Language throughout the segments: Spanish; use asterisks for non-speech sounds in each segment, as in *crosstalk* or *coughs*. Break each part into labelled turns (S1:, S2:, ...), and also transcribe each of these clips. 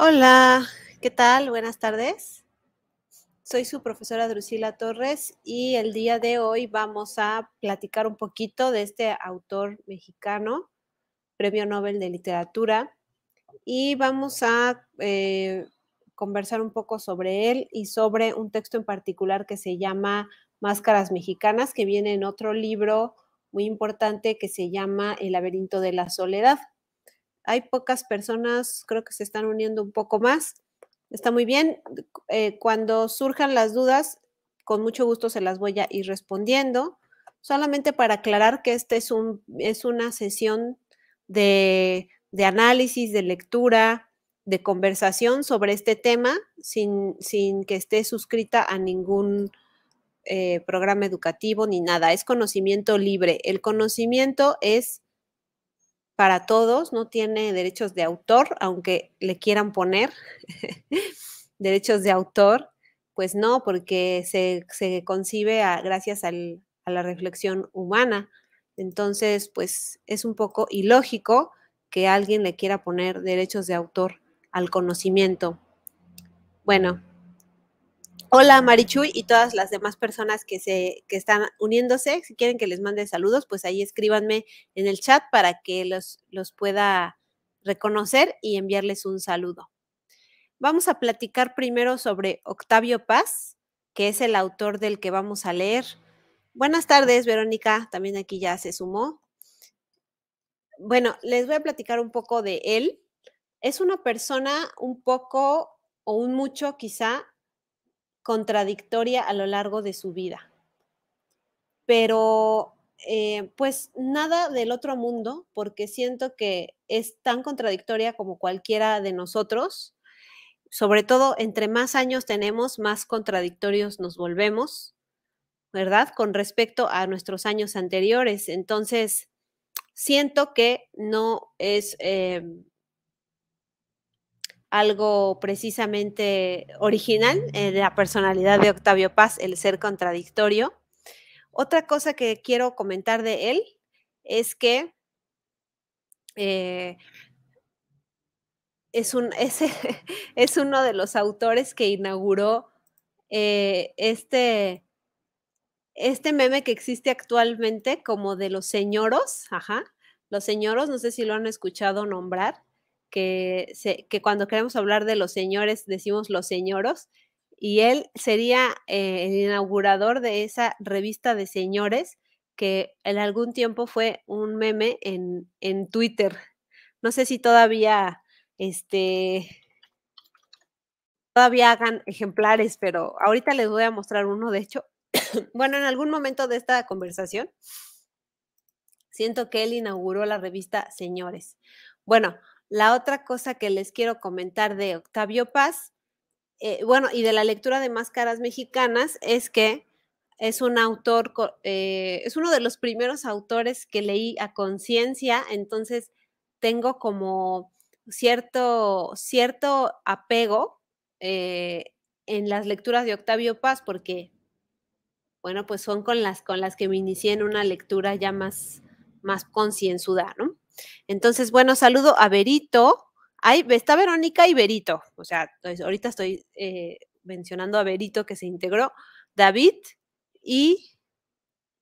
S1: Hola, ¿qué tal? Buenas tardes. Soy su profesora Drusila Torres y el día de hoy vamos a platicar un poquito de este autor mexicano, Premio Nobel de Literatura, y vamos a eh, conversar un poco sobre él y sobre un texto en particular que se llama Máscaras Mexicanas, que viene en otro libro muy importante que se llama El laberinto de la soledad. Hay pocas personas, creo que se están uniendo un poco más. Está muy bien. Eh, cuando surjan las dudas, con mucho gusto se las voy a ir respondiendo. Solamente para aclarar que esta es, es una sesión de, análisis, de lectura, de conversación sobre este tema sin, que esté suscrita a ningún eh, programa educativo ni nada. Es conocimiento libre. El conocimiento es para todos, no tiene derechos de autor, aunque le quieran poner *laughs* derechos de autor, pues no, porque se, concibe gracias a la reflexión humana. Entonces, pues es un poco ilógico que alguien le quiera poner derechos de autor al conocimiento. Bueno, Hola Marichuy y todas las demás personas que se que están uniéndose, si quieren que les mande saludos, pues ahí escríbanme en el chat para que los, los pueda reconocer y enviarles un saludo. Vamos a platicar primero sobre Octavio Paz, que es el autor del que vamos a leer. Buenas tardes, Verónica, también aquí ya se sumó. Bueno, les voy a platicar un poco de él. Es una persona un poco o un mucho quizá contradictoria a lo largo de su vida. Pero eh, pues nada del otro mundo, porque siento que es tan contradictoria como cualquiera de nosotros. Sobre todo, entre más años tenemos, más contradictorios nos volvemos, ¿verdad? Con respecto a nuestros años anteriores. Entonces, siento que no es eh, algo precisamente original eh, de la personalidad de Octavio Paz, el ser contradictorio. Otra cosa que quiero comentar de él es que eh, es, un, *laughs* es, uno de los autores que inauguró eh, este, este meme que existe actualmente como de los señoros, ajá, los señoros, no sé si lo han escuchado nombrar, que, que cuando queremos hablar de los señores decimos los señoros, y él sería eh, el inaugurador de esa revista de señores que en algún tiempo fue un meme en, en Twitter. No sé si todavía, este, todavía hagan ejemplares, pero ahorita les voy a mostrar uno, de hecho. *coughs* bueno, en algún momento de esta conversación, siento que él inauguró la revista Señores. Bueno, la otra cosa que les quiero comentar de Octavio Paz, eh, bueno, y de la lectura de Máscaras Mexicanas, es que es un autor, eh, es uno de los primeros autores que leí a conciencia, entonces tengo como cierto, cierto apego eh, en las lecturas de Octavio Paz, porque, bueno, pues son con las, con las que me inicié en una lectura ya más, más concienzuda, ¿no? Entonces, bueno, saludo a Berito. Ahí está Verónica y Berito. O sea, ahorita estoy eh, mencionando a Berito que se integró, David y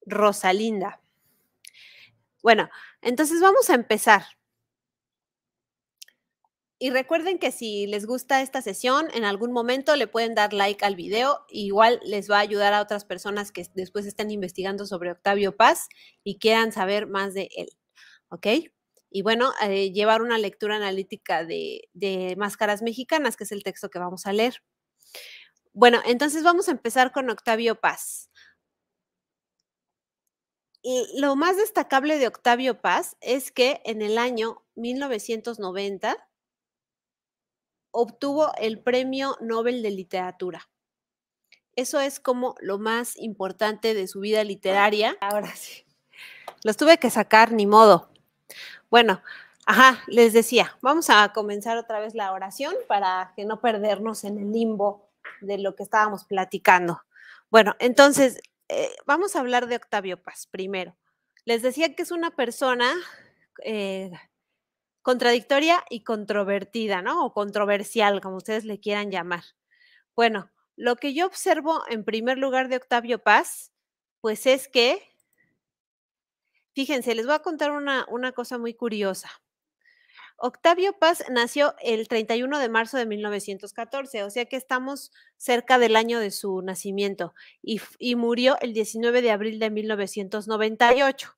S1: Rosalinda. Bueno, entonces vamos a empezar. Y recuerden que si les gusta esta sesión, en algún momento le pueden dar like al video. Igual les va a ayudar a otras personas que después estén investigando sobre Octavio Paz y quieran saber más de él. ¿Ok? y bueno, eh, llevar una lectura analítica de, Máscaras Mexicanas, que es el texto que vamos a leer. Bueno, entonces vamos a empezar con Octavio Paz. Y lo más destacable de Octavio Paz es que en el año 1990 obtuvo el Premio Nobel de Literatura. Eso es como lo más importante de su vida ah, literaria. Ahora sí. Los tuve que sacar, ni modo. Bueno, ajá, les decía, vamos a comenzar otra vez la oración para que no perdernos en el limbo de lo que estábamos platicando. Bueno, entonces, eh, vamos a hablar de Octavio Paz primero. Les decía que es una persona eh, contradictoria y controvertida, ¿no? O controversial, como ustedes le quieran llamar. Bueno, lo que yo observo en primer lugar de Octavio Paz, pues es que Fíjense, les voy a contar una, cosa muy curiosa. Octavio Paz nació el 31 de marzo de 1914, o sea que estamos cerca del año de su nacimiento y, murió el 19 de abril de 1998.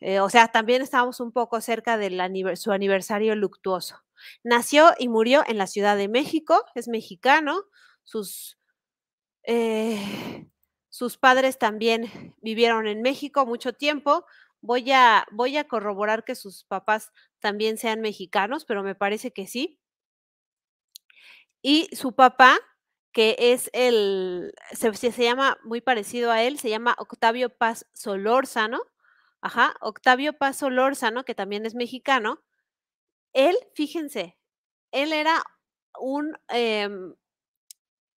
S1: Eh, o sea, también estamos un poco cerca de su aniversario luctuoso. Nació y murió en la Ciudad de México, es mexicano, sus, eh, sus padres también vivieron en México mucho tiempo, Voy a, voy a corroborar que sus papás también sean mexicanos, pero me parece que sí. Y su papá, que es el, se, llama muy parecido a él, se llama Octavio Paz Solórzano. Ajá, Octavio Paz Solórzano, que también es mexicano. Él, fíjense, él era un em,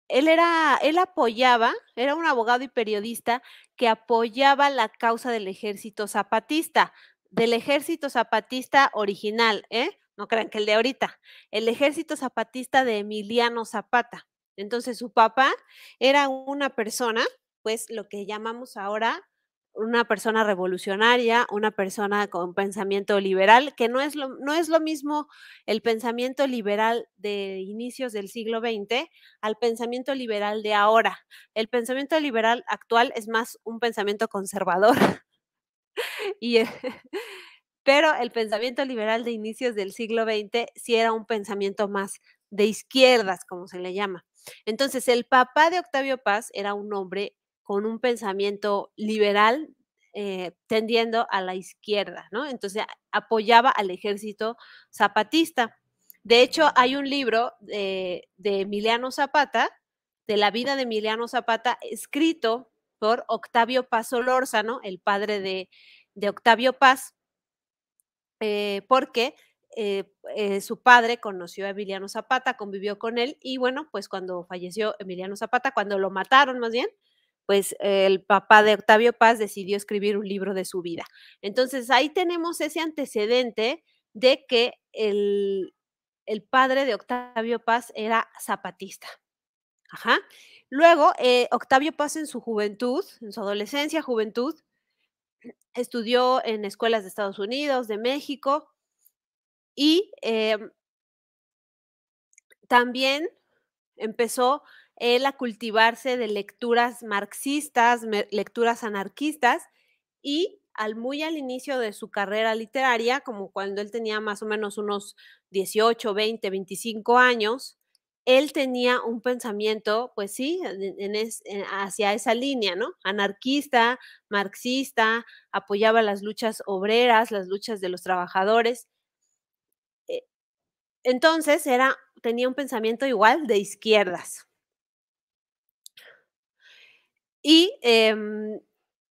S1: él era, él apoyaba, era un abogado y periodista que apoyaba la causa del ejército zapatista, del ejército zapatista original, ¿eh? No crean que el de ahorita, el ejército zapatista de Emiliano Zapata. Entonces su papá era una persona, pues lo que llamamos ahora una persona revolucionaria, una persona con pensamiento liberal, que no es lo, no es lo mismo el pensamiento liberal de inicios del siglo XX al pensamiento liberal de ahora. El pensamiento liberal actual es más un pensamiento conservador. *laughs* y, e *laughs* pero el pensamiento liberal de inicios del siglo XX sí era un pensamiento más de izquierdas, como se le llama. Entonces, el papá de Octavio Paz era un hombre con un pensamiento liberal eh, tendiendo a la izquierda, ¿no? Entonces apoyaba al ejército zapatista. De hecho, hay un libro de, Emiliano Zapata, de la vida de Emiliano Zapata, escrito por Octavio Paz ¿no? el padre de, Octavio Paz, eh, porque eh, su padre conoció a Emiliano Zapata, convivió con él y bueno, pues cuando falleció Emiliano Zapata, cuando lo mataron más bien, pues el papá de Octavio Paz decidió escribir un libro de su vida. Entonces ahí tenemos ese antecedente de que el, padre de Octavio Paz era zapatista. Ajá. Luego, eh, Octavio Paz en su juventud, en su adolescencia, juventud, estudió en escuelas de Estados Unidos, de México, y em, también empezó él a cultivarse de lecturas marxistas, lecturas anarquistas y al muy al inicio de su carrera literaria, como cuando él tenía más o menos unos 18, 20, 25 años, él tenía un pensamiento, pues sí, hacia esa línea, ¿no? Anarquista, marxista, apoyaba las luchas obreras, las luchas de los trabajadores. Eh, entonces era, tenía un pensamiento igual de izquierdas. Y em,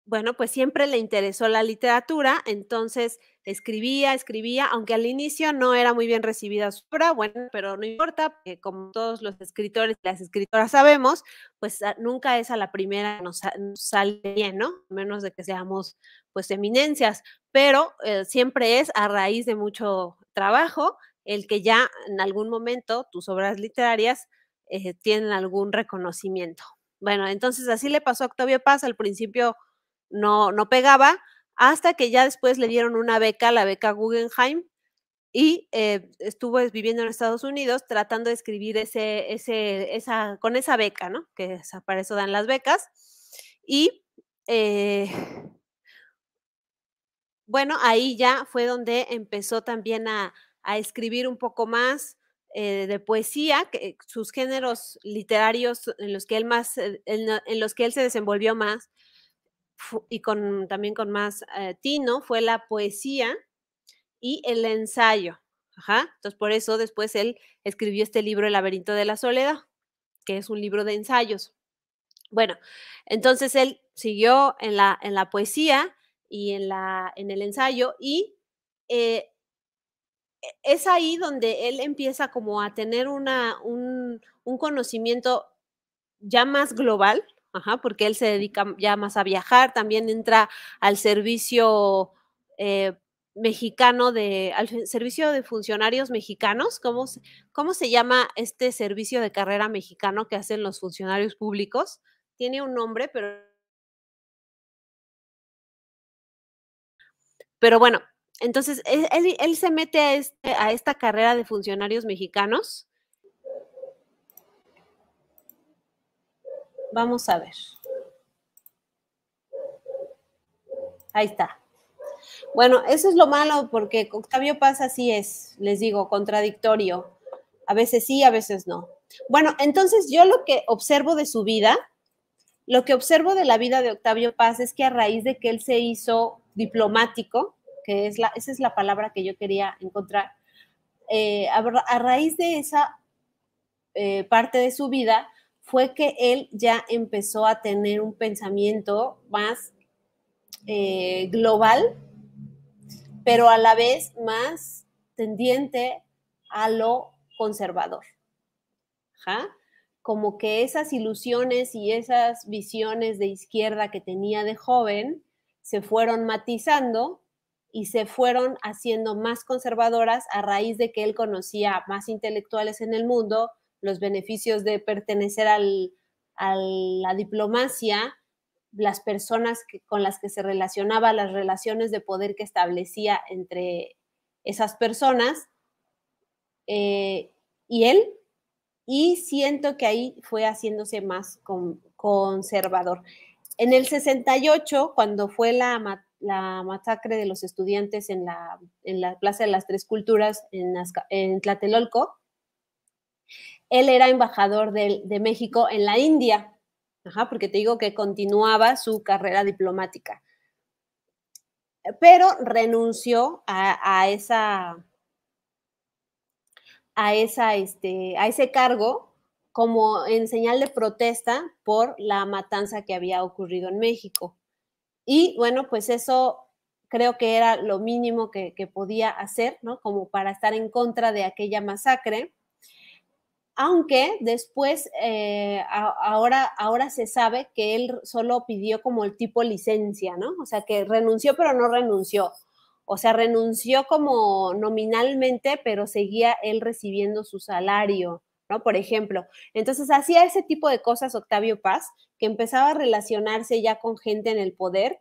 S1: bueno, pues siempre le interesó la literatura, entonces escribía, escribía, aunque al inicio no era muy bien recibida su obra, bueno, pero no importa, porque eh, como todos los escritores y las escritoras sabemos, pues ah, nunca es a la primera que nos, sale bien, ¿no? A menos de que seamos pues eminencias, pero eh, siempre es a raíz de mucho trabajo el que ya en algún momento tus obras literarias eh, tienen algún reconocimiento. Bueno, entonces así le pasó a Octavio Paz, al principio no, no pegaba, hasta que ya después le dieron una beca, la beca Guggenheim, y eh, estuvo viviendo en Estados Unidos tratando de escribir ese, ese, esa, con esa beca, ¿no? Que ah, para eso dan las becas. Y eh, bueno, ahí ya fue donde empezó también a, a escribir un poco más, eh, de poesía, que, sus géneros literarios en los que él más, eh, en, los que él se desenvolvió más y con, también con más eh, tino, fue la poesía y el ensayo. Ajá. Entonces, por eso después él escribió este libro, El laberinto de la soledad, que es un libro de ensayos. Bueno, entonces él siguió en la, en la poesía y en, la, en el ensayo y es ahí donde él empieza como a tener una, un, conocimiento ya más global, porque él se dedica ya más a viajar, también entra al servicio eh, mexicano de, al servicio de funcionarios mexicanos, ¿cómo, ¿cómo se llama este servicio de carrera mexicano que hacen los funcionarios públicos? Tiene un nombre, pero Pero bueno, entonces, e, él, se mete a, este, a esta carrera de funcionarios mexicanos. Vamos a ver. Ahí está. Bueno, eso es lo malo porque Octavio Paz así es, les digo, contradictorio. A veces sí, a veces no. Bueno, entonces yo lo que observo de su vida, lo que observo de la vida de Octavio Paz es que a raíz de que él se hizo diplomático, esa es la palabra que yo quería encontrar. Eh, a, raíz de esa eh, parte de su vida fue que él ya empezó a tener un pensamiento más eh, global, pero a la vez más tendiente a lo conservador. Como que esas ilusiones y esas visiones de izquierda que tenía de joven se fueron matizando y se fueron haciendo más conservadoras a raíz de que él conocía más intelectuales en el mundo, los beneficios de pertenecer a la diplomacia, las personas con las que se relacionaba, las relaciones de poder que establecía entre esas personas eh, y él. Y siento que ahí fue haciéndose más conservador. En el 68, cuando fue la la masacre de los estudiantes en la, en la Plaza de las Tres Culturas en, Tlatelolco, él era embajador de, México en la India, Ajá, porque te digo que continuaba su carrera diplomática. Pero renunció a, a esa, a, esa este, a ese cargo como en señal de protesta por la matanza que había ocurrido en México. Y bueno, pues eso creo que era lo mínimo que, podía hacer, ¿no? Como para estar en contra de aquella masacre aunque después eh, ahora, ahora se sabe que él solo pidió como el tipo licencia, ¿no? O sea, que renunció pero no renunció. O sea, renunció como nominalmente, pero seguía él recibiendo su salario. Por ejemplo. Entonces hacía ese tipo de cosas Octavio Paz, que empezaba a relacionarse ya con gente en el poder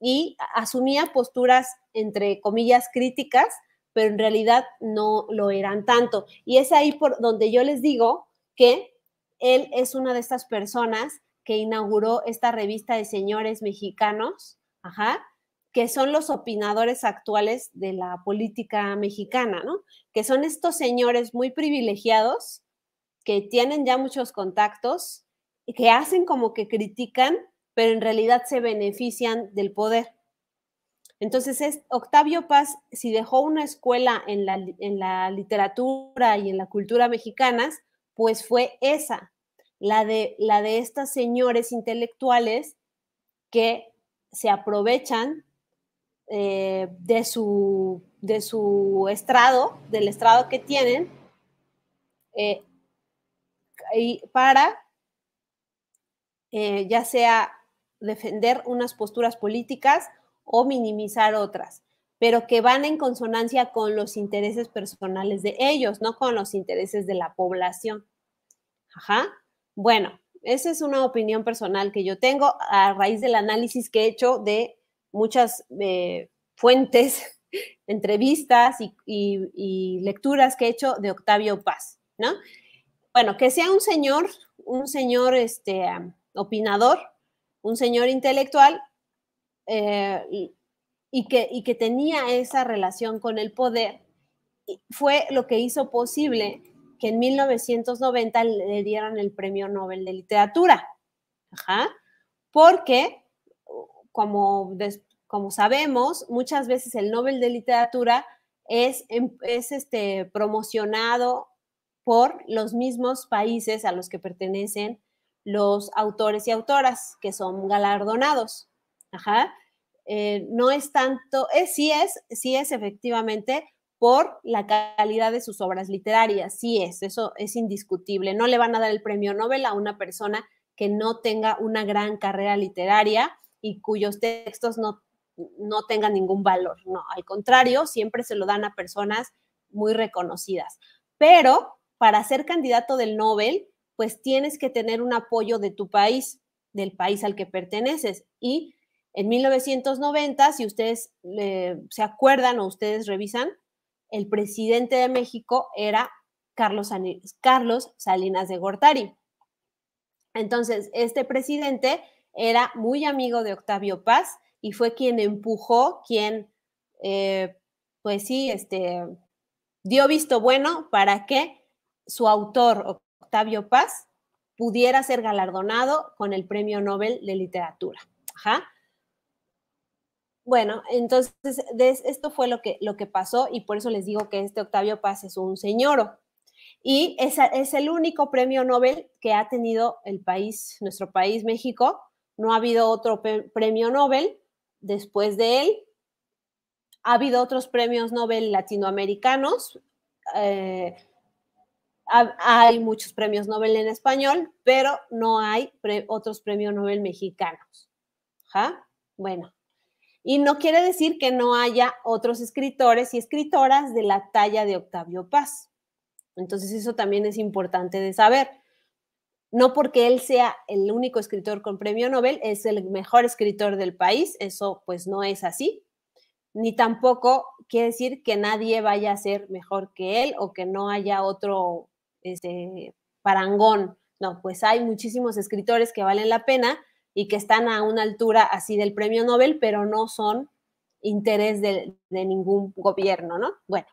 S1: y asumía posturas, entre comillas, críticas, pero en realidad no lo eran tanto. Y es ahí por donde yo les digo que él es una de estas personas que inauguró esta revista de señores mexicanos, ajá, que son los opinadores actuales de la política mexicana, ¿no? Que son estos señores muy privilegiados que tienen ya muchos contactos y que hacen como que critican, pero en realidad se benefician del poder. Entonces, es, Octavio Paz, si dejó una escuela en la, literatura y en la cultura mexicanas, pues fue esa, la de, la de estas señores intelectuales que se aprovechan eh, de, su, de su estrado, del estrado que tienen, eh, para eh, ya sea defender unas posturas políticas o minimizar otras, pero que van en consonancia con los intereses personales de ellos, no con los intereses de la población. Ajá. Bueno, esa es una opinión personal que yo tengo a raíz del análisis que he hecho de muchas eh, fuentes, *laughs* entrevistas y, y lecturas que he hecho de Octavio Paz, ¿no? bueno, que sea un señor, un señor este, opinador, un señor intelectual, eh, y, que, que tenía esa relación con el poder, fue lo que hizo posible que en 1990 le dieran el Premio Nobel de Literatura. Porque, como, como sabemos, muchas veces el Nobel de Literatura es, em, es este, promocionado por los mismos países a los que pertenecen los autores y autoras que son galardonados. Ajá. Eh, no es tanto, eh, sí es, sí es efectivamente por la calidad de sus obras literarias, sí es, eso es indiscutible. No le van a dar el premio Nobel a una persona que no tenga una gran carrera literaria y cuyos textos no, no tengan ningún valor, no, al contrario, siempre se lo dan a personas muy reconocidas. Pero para ser candidato del Nobel, pues tienes que tener un apoyo de tu país, del país al que perteneces. Y en 1990, si ustedes eh, se acuerdan o ustedes revisan, el presidente de México era Carlos, Carlos Salinas de Gortari. Entonces, este presidente era muy amigo de Octavio Paz y fue quien empujó, quien, eh, pues sí, este, dio visto bueno para que su autor, Octavio Paz, pudiera ser galardonado con el Premio Nobel de Literatura. Bueno, entonces esto fue lo que, lo que pasó y por eso les digo que este Octavio Paz es un señoro. Y es, es el único premio Nobel que ha tenido el país, nuestro país México. No ha habido otro premio Nobel después de él. Ha habido otros premios Nobel latinoamericanos, eh, hay muchos premios Nobel en español, pero no hay otros premios Nobel mexicanos. ¿Ja? Bueno, y no quiere decir que no haya otros escritores y escritoras de la talla de Octavio Paz. Entonces eso también es importante de saber. No porque él sea el único escritor con premio Nobel, es el mejor escritor del país, eso pues no es así, ni tampoco quiere decir que nadie vaya a ser mejor que él o que no haya otro este, parangón. No, pues hay muchísimos escritores que valen la pena y que están a una altura así del premio Nobel, pero no son interés de, ningún gobierno, ¿no? Bueno.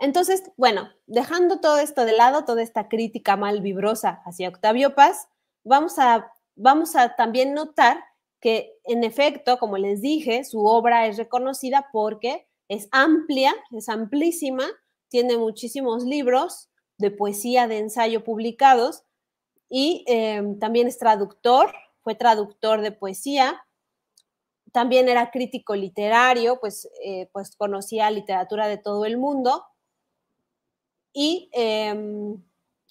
S1: Entonces, bueno, dejando todo esto de lado, toda esta crítica mal vibrosa hacia Octavio Paz, vamos a, vamos a también notar que en efecto, como les dije, su obra es reconocida porque es amplia, es amplísima tiene muchísimos libros de poesía, de ensayo publicados y em, también es traductor, fue traductor de poesía. También era crítico literario, pues, eh, pues conocía literatura de todo el mundo. Y em,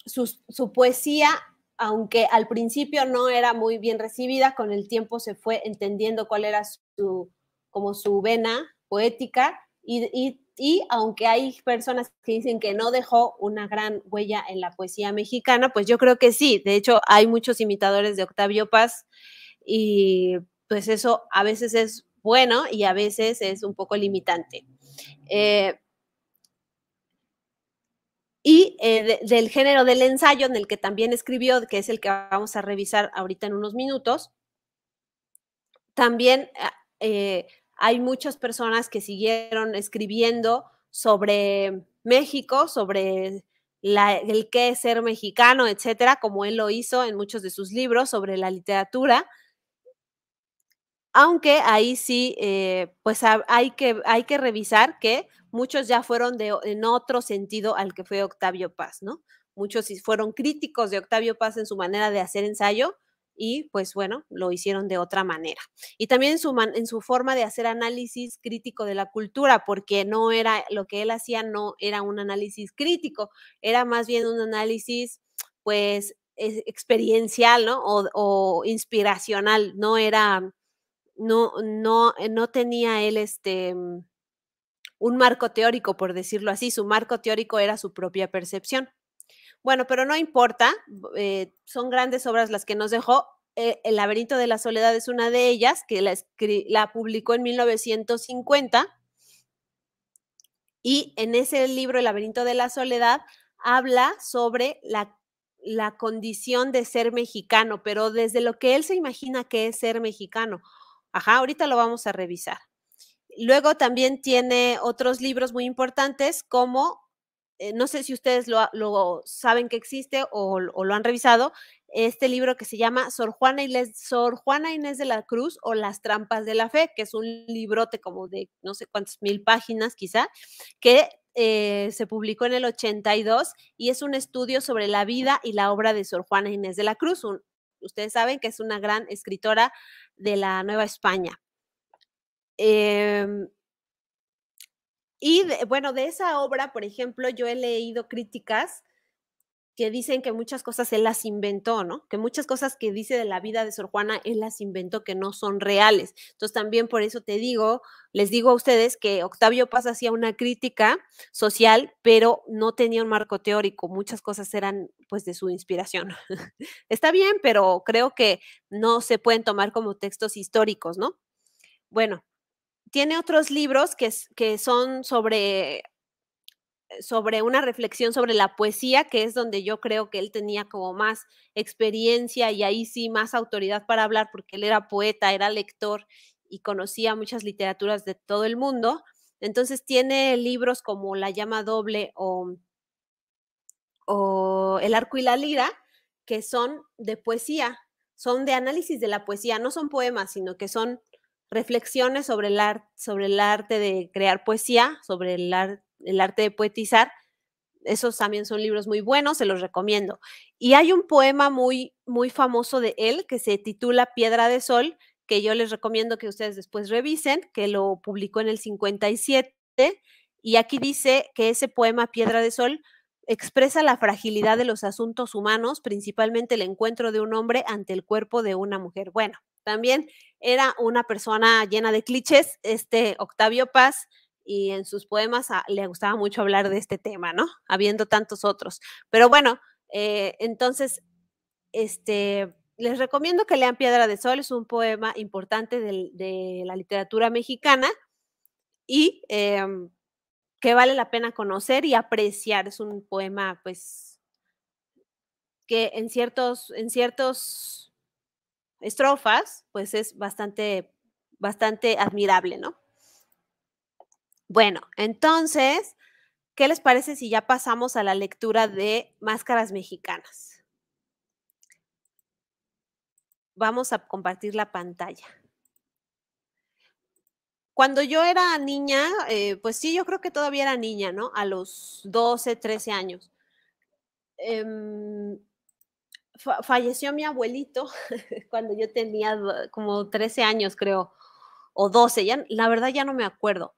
S1: su, poesía aunque al principio no era muy bien recibida, con el tiempo se fue entendiendo cuál era su, como su vena poética y, y y aunque hay personas que dicen que no dejó una gran huella en la poesía mexicana, pues yo creo que sí. De hecho, hay muchos imitadores de Octavio Paz y pues eso a veces es bueno y a veces es un poco limitante. Eh, y eh, del género del ensayo en el que también escribió, que es el que vamos a revisar ahorita en unos minutos, también eh, hay muchas personas que siguieron escribiendo sobre México, sobre el qué ser mexicano, etcétera, como él lo hizo en muchos de sus libros sobre la literatura. Aunque ahí sí, eh, pues hay que, hay que revisar que muchos ya fueron de, en otro sentido al que fue Octavio Paz, ¿no? Muchos fueron críticos de Octavio Paz en su manera de hacer ensayo, y pues bueno, lo hicieron de otra manera. Y también en su, en su forma de hacer análisis crítico de la cultura, porque no era lo que él hacía, no era un análisis crítico, era más bien un análisis pues es, experiencial, ¿no? O, o, inspiracional, no era, no, no, eh, no tenía él este un marco teórico, por decirlo así, su marco teórico era su propia percepción. Bueno, pero no importa, eh, son grandes obras las que nos dejó. Eh, El laberinto de la soledad es una de ellas, que la, la publicó en 1950. Y en ese libro, El laberinto de la soledad, habla sobre la, la condición de ser mexicano, pero desde lo que él se imagina que es ser mexicano. Ajá, ahorita lo vamos a revisar. Luego también tiene otros libros muy importantes como eh, no sé si ustedes lo, saben que existe o, lo han revisado, este libro que se llama Sor Juana, Inés, de la Cruz o Las Trampas de la Fe, que es un librote como de no sé cuántas mil páginas quizá, que eh, se publicó en el 82 y es un estudio sobre la vida y la obra de Sor Juana Inés de la Cruz. ustedes saben que es una gran escritora de la Nueva España. Eh, y bueno, de esa obra, por ejemplo, yo he leído críticas que dicen que muchas cosas él las inventó, ¿no? Que muchas cosas que dice de la vida de Sor Juana, él las inventó que no son reales. Entonces también por eso te digo, les digo a ustedes que Octavio Paz hacía una crítica social, pero no tenía un marco teórico, muchas cosas eran pues de su inspiración. *laughs* Está bien, pero creo que no se pueden tomar como textos históricos, ¿no? Bueno, tiene otros libros que, son sobre, eh, sobre una reflexión sobre la poesía, que es donde yo creo que él tenía como más experiencia y ahí sí más autoridad para hablar, porque él era poeta, era lector y conocía muchas literaturas de todo el mundo. Entonces tiene libros como La llama doble o, o El arco y la lira, que son de poesía, son de análisis de la poesía, no son poemas, sino que son reflexiones sobre el, arte de crear poesía, sobre el, arte de poetizar. Esos también son libros muy buenos, se los recomiendo. Y hay un poema muy, muy famoso de él que se titula Piedra de Sol, que yo les recomiendo que ustedes después revisen, que lo publicó en el 57. Y aquí dice que ese poema Piedra de Sol expresa la fragilidad de los asuntos humanos, principalmente el encuentro de un hombre ante el cuerpo de una mujer. Bueno, también era una persona llena de clichés, este Octavio Paz, y en sus poemas ah, le gustaba mucho hablar de este tema, ¿no? Habiendo tantos otros. Pero bueno, eh, entonces, este, les recomiendo que lean Piedra de Sol, es un poema importante de, la literatura mexicana y em, que vale la pena conocer y apreciar. Es un poema, pues, que en ciertos, en ciertos estrofas, pues es bastante, bastante admirable, ¿no? Bueno, entonces, ¿qué les parece si ya pasamos a la lectura de Máscaras Mexicanas? Vamos a compartir la pantalla. Cuando yo era niña, eh, pues sí, yo creo que todavía era niña, ¿no? A los 12, 13 años. Em, falleció mi abuelito *laughs* cuando yo tenía como 13 años, creo, o 12, ya, la verdad ya no me acuerdo.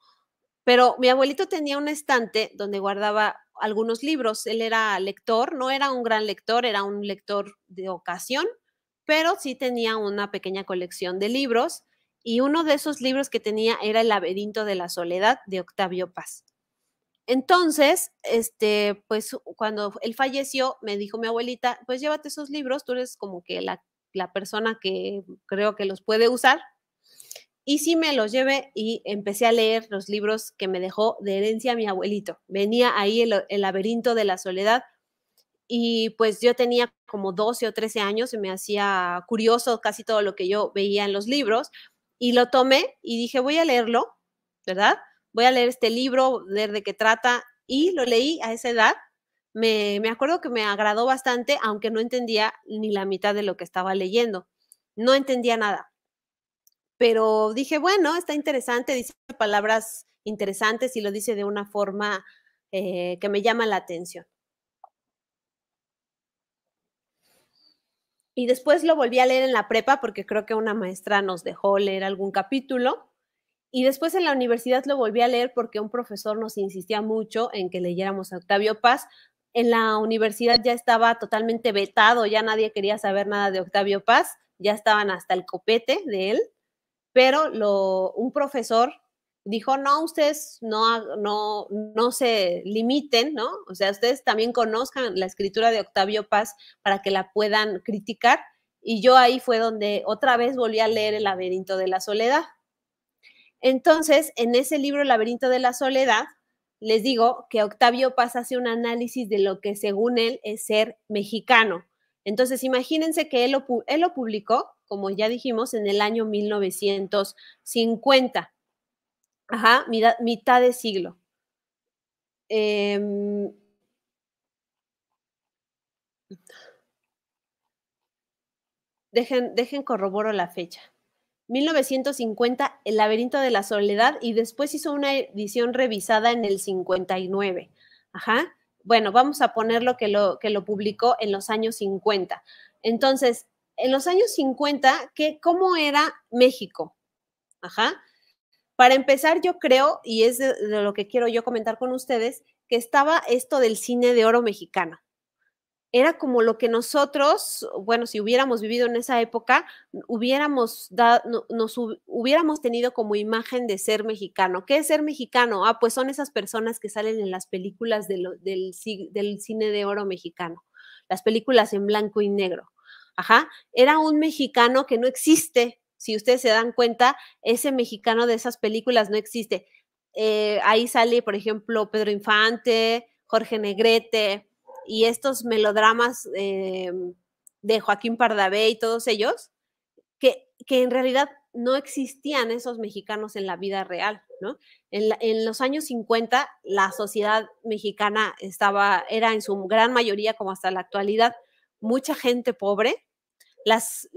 S1: Pero mi abuelito tenía un estante donde guardaba algunos libros. Él era lector, no era un gran lector, era un lector de ocasión, pero sí tenía una pequeña colección de libros. Y uno de esos libros que tenía era El laberinto de la soledad de Octavio Paz. Entonces, este, pues cuando él falleció, me dijo mi abuelita, pues llévate esos libros, tú eres como que la, la persona que creo que los puede usar. Y sí me los llevé y empecé a leer los libros que me dejó de herencia mi abuelito. Venía ahí el, laberinto de la soledad y pues yo tenía como 12 o 13 años, y me hacía curioso casi todo lo que yo veía en los libros y lo tomé y dije, voy a leerlo, ¿verdad? voy a leer este libro, leer de qué trata, y lo leí a esa edad. Me, me acuerdo que me agradó bastante, aunque no entendía ni la mitad de lo que estaba leyendo. No entendía nada. Pero dije, bueno, está interesante, dice palabras interesantes y lo dice de una forma eh, que me llama la atención. Y después lo volví a leer en la prepa porque creo que una maestra nos dejó leer algún capítulo y después en la universidad lo volví a leer porque un profesor nos insistía mucho en que leyéramos a Octavio Paz. En la universidad ya estaba totalmente vetado, ya nadie quería saber nada de Octavio Paz, ya estaban hasta el copete de él, pero un profesor dijo, no, ustedes no, no, no se limiten, ¿no? O sea, ustedes también conozcan la escritura de Octavio Paz para que la puedan criticar. Y yo ahí fue donde otra vez volví a leer El laberinto de la soledad entonces, en ese libro, Laberinto de la Soledad, les digo que Octavio Paz hace un análisis de lo que según él es ser mexicano. Entonces, imagínense que él lo, publicó, como ya dijimos, en el año 1950. Ajá, mitad, mitad de siglo. Em, dejen, dejen corroboro la fecha. 1950 El laberinto de la soledad y después hizo una edición revisada en el 59. Ajá. Bueno, vamos a poner lo que lo, que lo publicó en los años 50. Entonces, en los años 50, ¿cómo era México? Ajá. Para empezar, yo creo, y es de lo que quiero yo comentar con ustedes, que estaba esto del cine de oro mexicano era como lo que nosotros, bueno, si hubiéramos vivido en esa época, hubiéramos, nos hubiéramos tenido como imagen de ser mexicano. ¿Qué es ser mexicano? Ah, pues son esas personas que salen en las películas del, del cine de oro mexicano, las películas en blanco y negro. Ajá, era un mexicano que no existe. Si ustedes se dan cuenta, ese mexicano de esas películas no existe. Eh, ahí sale, por ejemplo, Pedro Infante, Jorge Negrete, y estos melodramas eh, de Joaquín Pardavé y todos ellos, que, que, en realidad no existían esos mexicanos en la vida real, ¿no? En, los años 50 la sociedad mexicana estaba, era en su gran mayoría, como hasta la actualidad, mucha gente pobre, las,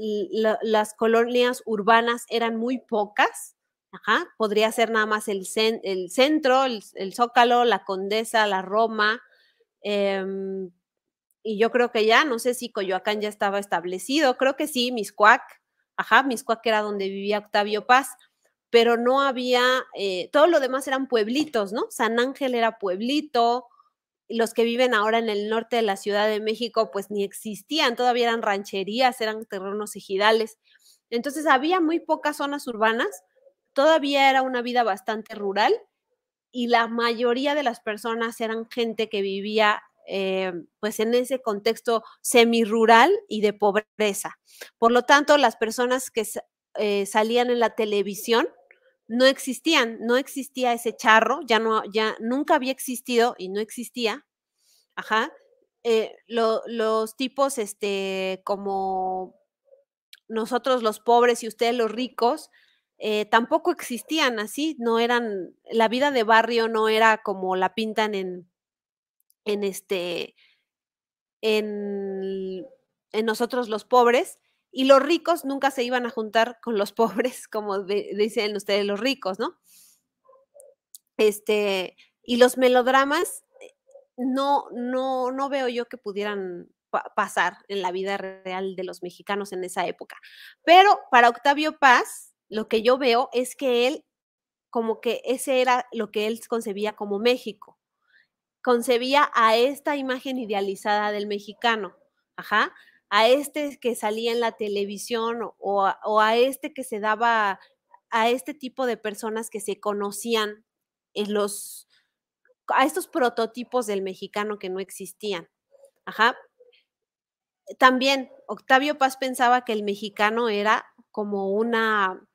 S1: las colonias urbanas eran muy pocas, Ajá. podría ser nada más el, el centro, el, Zócalo, la Condesa, la Roma, Em, y yo creo que ya, no sé si Coyoacán ya estaba establecido, creo que sí, Miscuac, ajá, Miscuac era donde vivía Octavio Paz, pero no había, eh, todo lo demás eran pueblitos, ¿no? San Ángel era pueblito, los que viven ahora en el norte de la Ciudad de México, pues ni existían, todavía eran rancherías, eran terrenos ejidales. Entonces había muy pocas zonas urbanas, todavía era una vida bastante rural y la mayoría de las personas eran gente que vivía eh, pues en ese contexto semirural y de pobreza. Por lo tanto, las personas que eh, salían en la televisión no existían, no existía ese charro, ya no, ya nunca había existido y no existía. Ajá. Eh, los tipos, este, como nosotros los pobres y ustedes los ricos, eh, tampoco existían así, no eran, la vida de barrio no era como la pintan en, en este, en, en nosotros los pobres, y los ricos nunca se iban a juntar con los *laughs* pobres, como dicen ustedes los ricos, ¿no? Este, y los melodramas eh, no, no, no veo yo que pudieran pasar en la vida real de los mexicanos en esa época. Pero para Octavio Paz, lo que yo veo es que él, como que ese era lo que él concebía como México. Concebía a esta imagen idealizada del mexicano, ajá, a este que salía en la televisión o a, o a este que se daba a este tipo de personas que se conocían en los a estos prototipos del mexicano que no existían. Ajá. También Octavio Paz pensaba que el mexicano era como una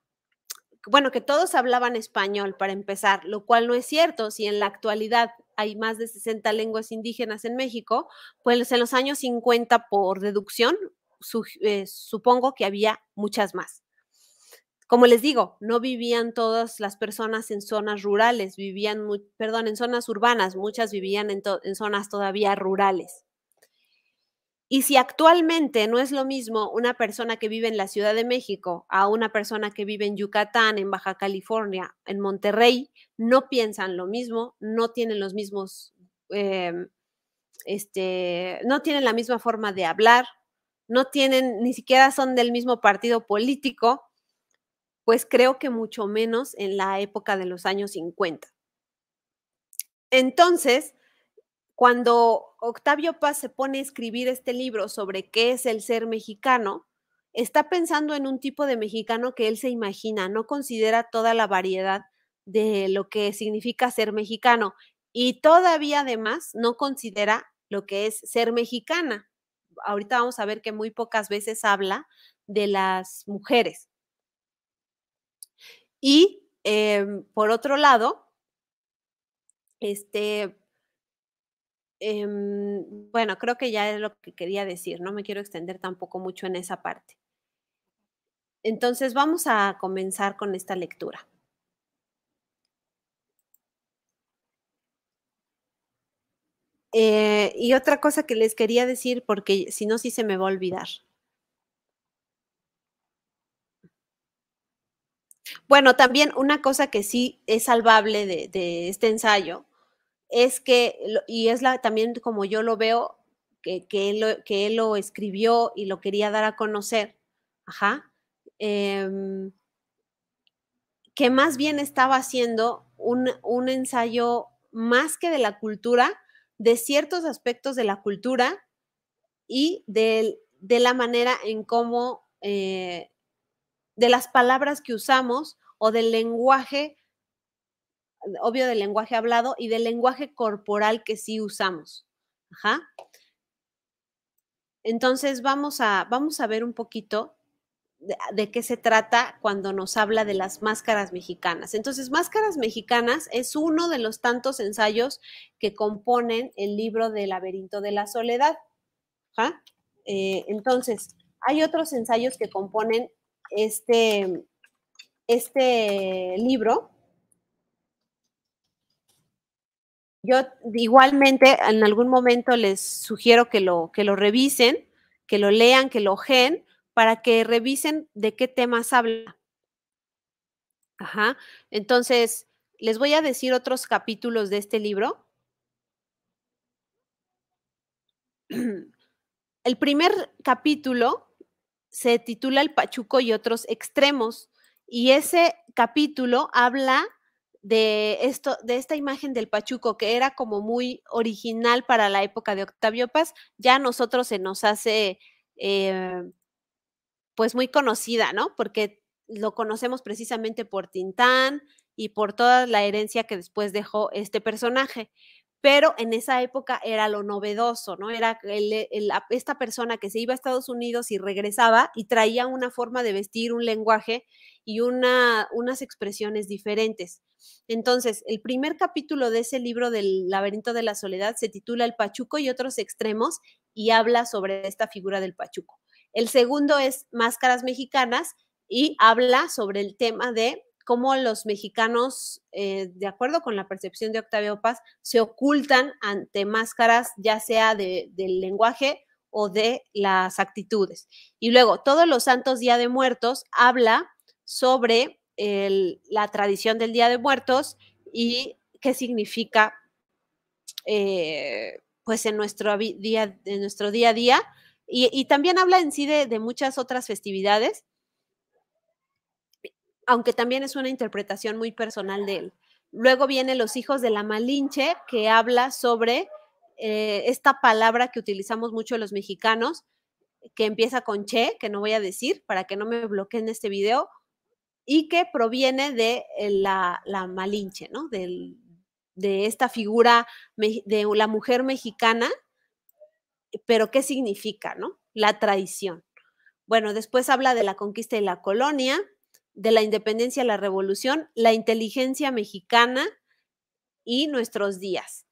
S1: bueno, que todos hablaban español para empezar, lo cual no es cierto. Si en la actualidad hay más de 60 lenguas indígenas en México, pues en los años 50, por deducción, eh, supongo que había muchas más. Como les digo, no vivían todas las personas en zonas rurales, vivían, perdón, en zonas urbanas, muchas vivían en zonas todavía rurales. Y si actualmente no es lo mismo una persona que vive en la Ciudad de México a una persona que vive en Yucatán, en Baja California, en Monterrey, no piensan lo mismo, no tienen los mismos, em, este, no tienen la misma forma de hablar, no tienen, ni siquiera son del mismo partido político, pues creo que mucho menos en la época de los años 50. Entonces, cuando Octavio Paz se pone a escribir este libro sobre qué es el ser mexicano, está pensando en un tipo de mexicano que él se imagina, no considera toda la variedad de lo que significa ser mexicano y todavía además no considera lo que es ser mexicana. Ahorita vamos a ver que muy pocas veces habla de las mujeres. Y em, por otro lado, este, Em, bueno, creo que ya es lo que quería decir, no me quiero extender tampoco mucho en esa parte. Entonces vamos a comenzar con esta lectura. Eh, y otra cosa que les quería decir, porque si no, sí se me va a olvidar. Bueno, también una cosa que sí es salvable de este ensayo es que, y es la, también como yo lo veo, que, que, él, lo, escribió y lo quería dar a conocer, ajá, em, que más bien estaba haciendo un, ensayo más que de la cultura, de ciertos aspectos de la cultura y de, de la manera en cómo, eh, de las palabras que usamos o del lenguaje obvio del lenguaje hablado y del lenguaje corporal que sí usamos. Entonces vamos a, vamos a ver un poquito de, qué se trata cuando nos habla de las máscaras mexicanas. Entonces, Máscaras Mexicanas es uno de los tantos ensayos que componen el libro del laberinto de la soledad. Eh, entonces, hay otros ensayos que componen este, este libro. Yo igualmente en algún momento les sugiero que lo, que lo revisen, que lo lean, que lo ojen, para que revisen de qué temas habla. Ajá. Entonces, les voy a decir otros capítulos de este libro. *clears throat* El primer capítulo se titula El Pachuco y otros extremos. Y ese capítulo habla de, esto, de esta imagen del Pachuco, que era como muy original para la época de Octavio Paz, ya a nosotros se nos hace eh, pues muy conocida, ¿no? Porque lo conocemos precisamente por Tintán y por toda la herencia que después dejó este personaje pero en esa época era lo novedoso, ¿no? Era eh, esta persona que se iba a Estados Unidos y regresaba y traía una forma de vestir, un lenguaje y unas expresiones diferentes. Entonces, el primer capítulo de ese libro del laberinto de la soledad se titula El Pachuco y otros extremos y habla sobre esta figura del Pachuco. El segundo es Máscaras Mexicanas y habla sobre el tema de cómo los mexicanos, eh, de acuerdo con la percepción de Octavio Paz, se ocultan ante máscaras, ya sea del lenguaje o de las actitudes. Y luego, todos los santos Día de Muertos habla sobre la tradición del Día de Muertos y qué significa, eh, pues, en nuestro, día, nuestro día a día. Y, también habla en sí de muchas otras festividades, aunque también es una interpretación muy personal de él. Luego viene Los hijos de la Malinche, que habla sobre eh, esta palabra que utilizamos mucho los mexicanos, que empieza con che, que no voy a decir para que no me bloqueen este video, y que proviene de eh, la, Malinche, ¿no? de esta figura de la mujer mexicana, pero ¿qué significa, no? La tradición. Bueno, después habla de la conquista y la colonia, de la independencia a la revolución, la inteligencia mexicana y nuestros días.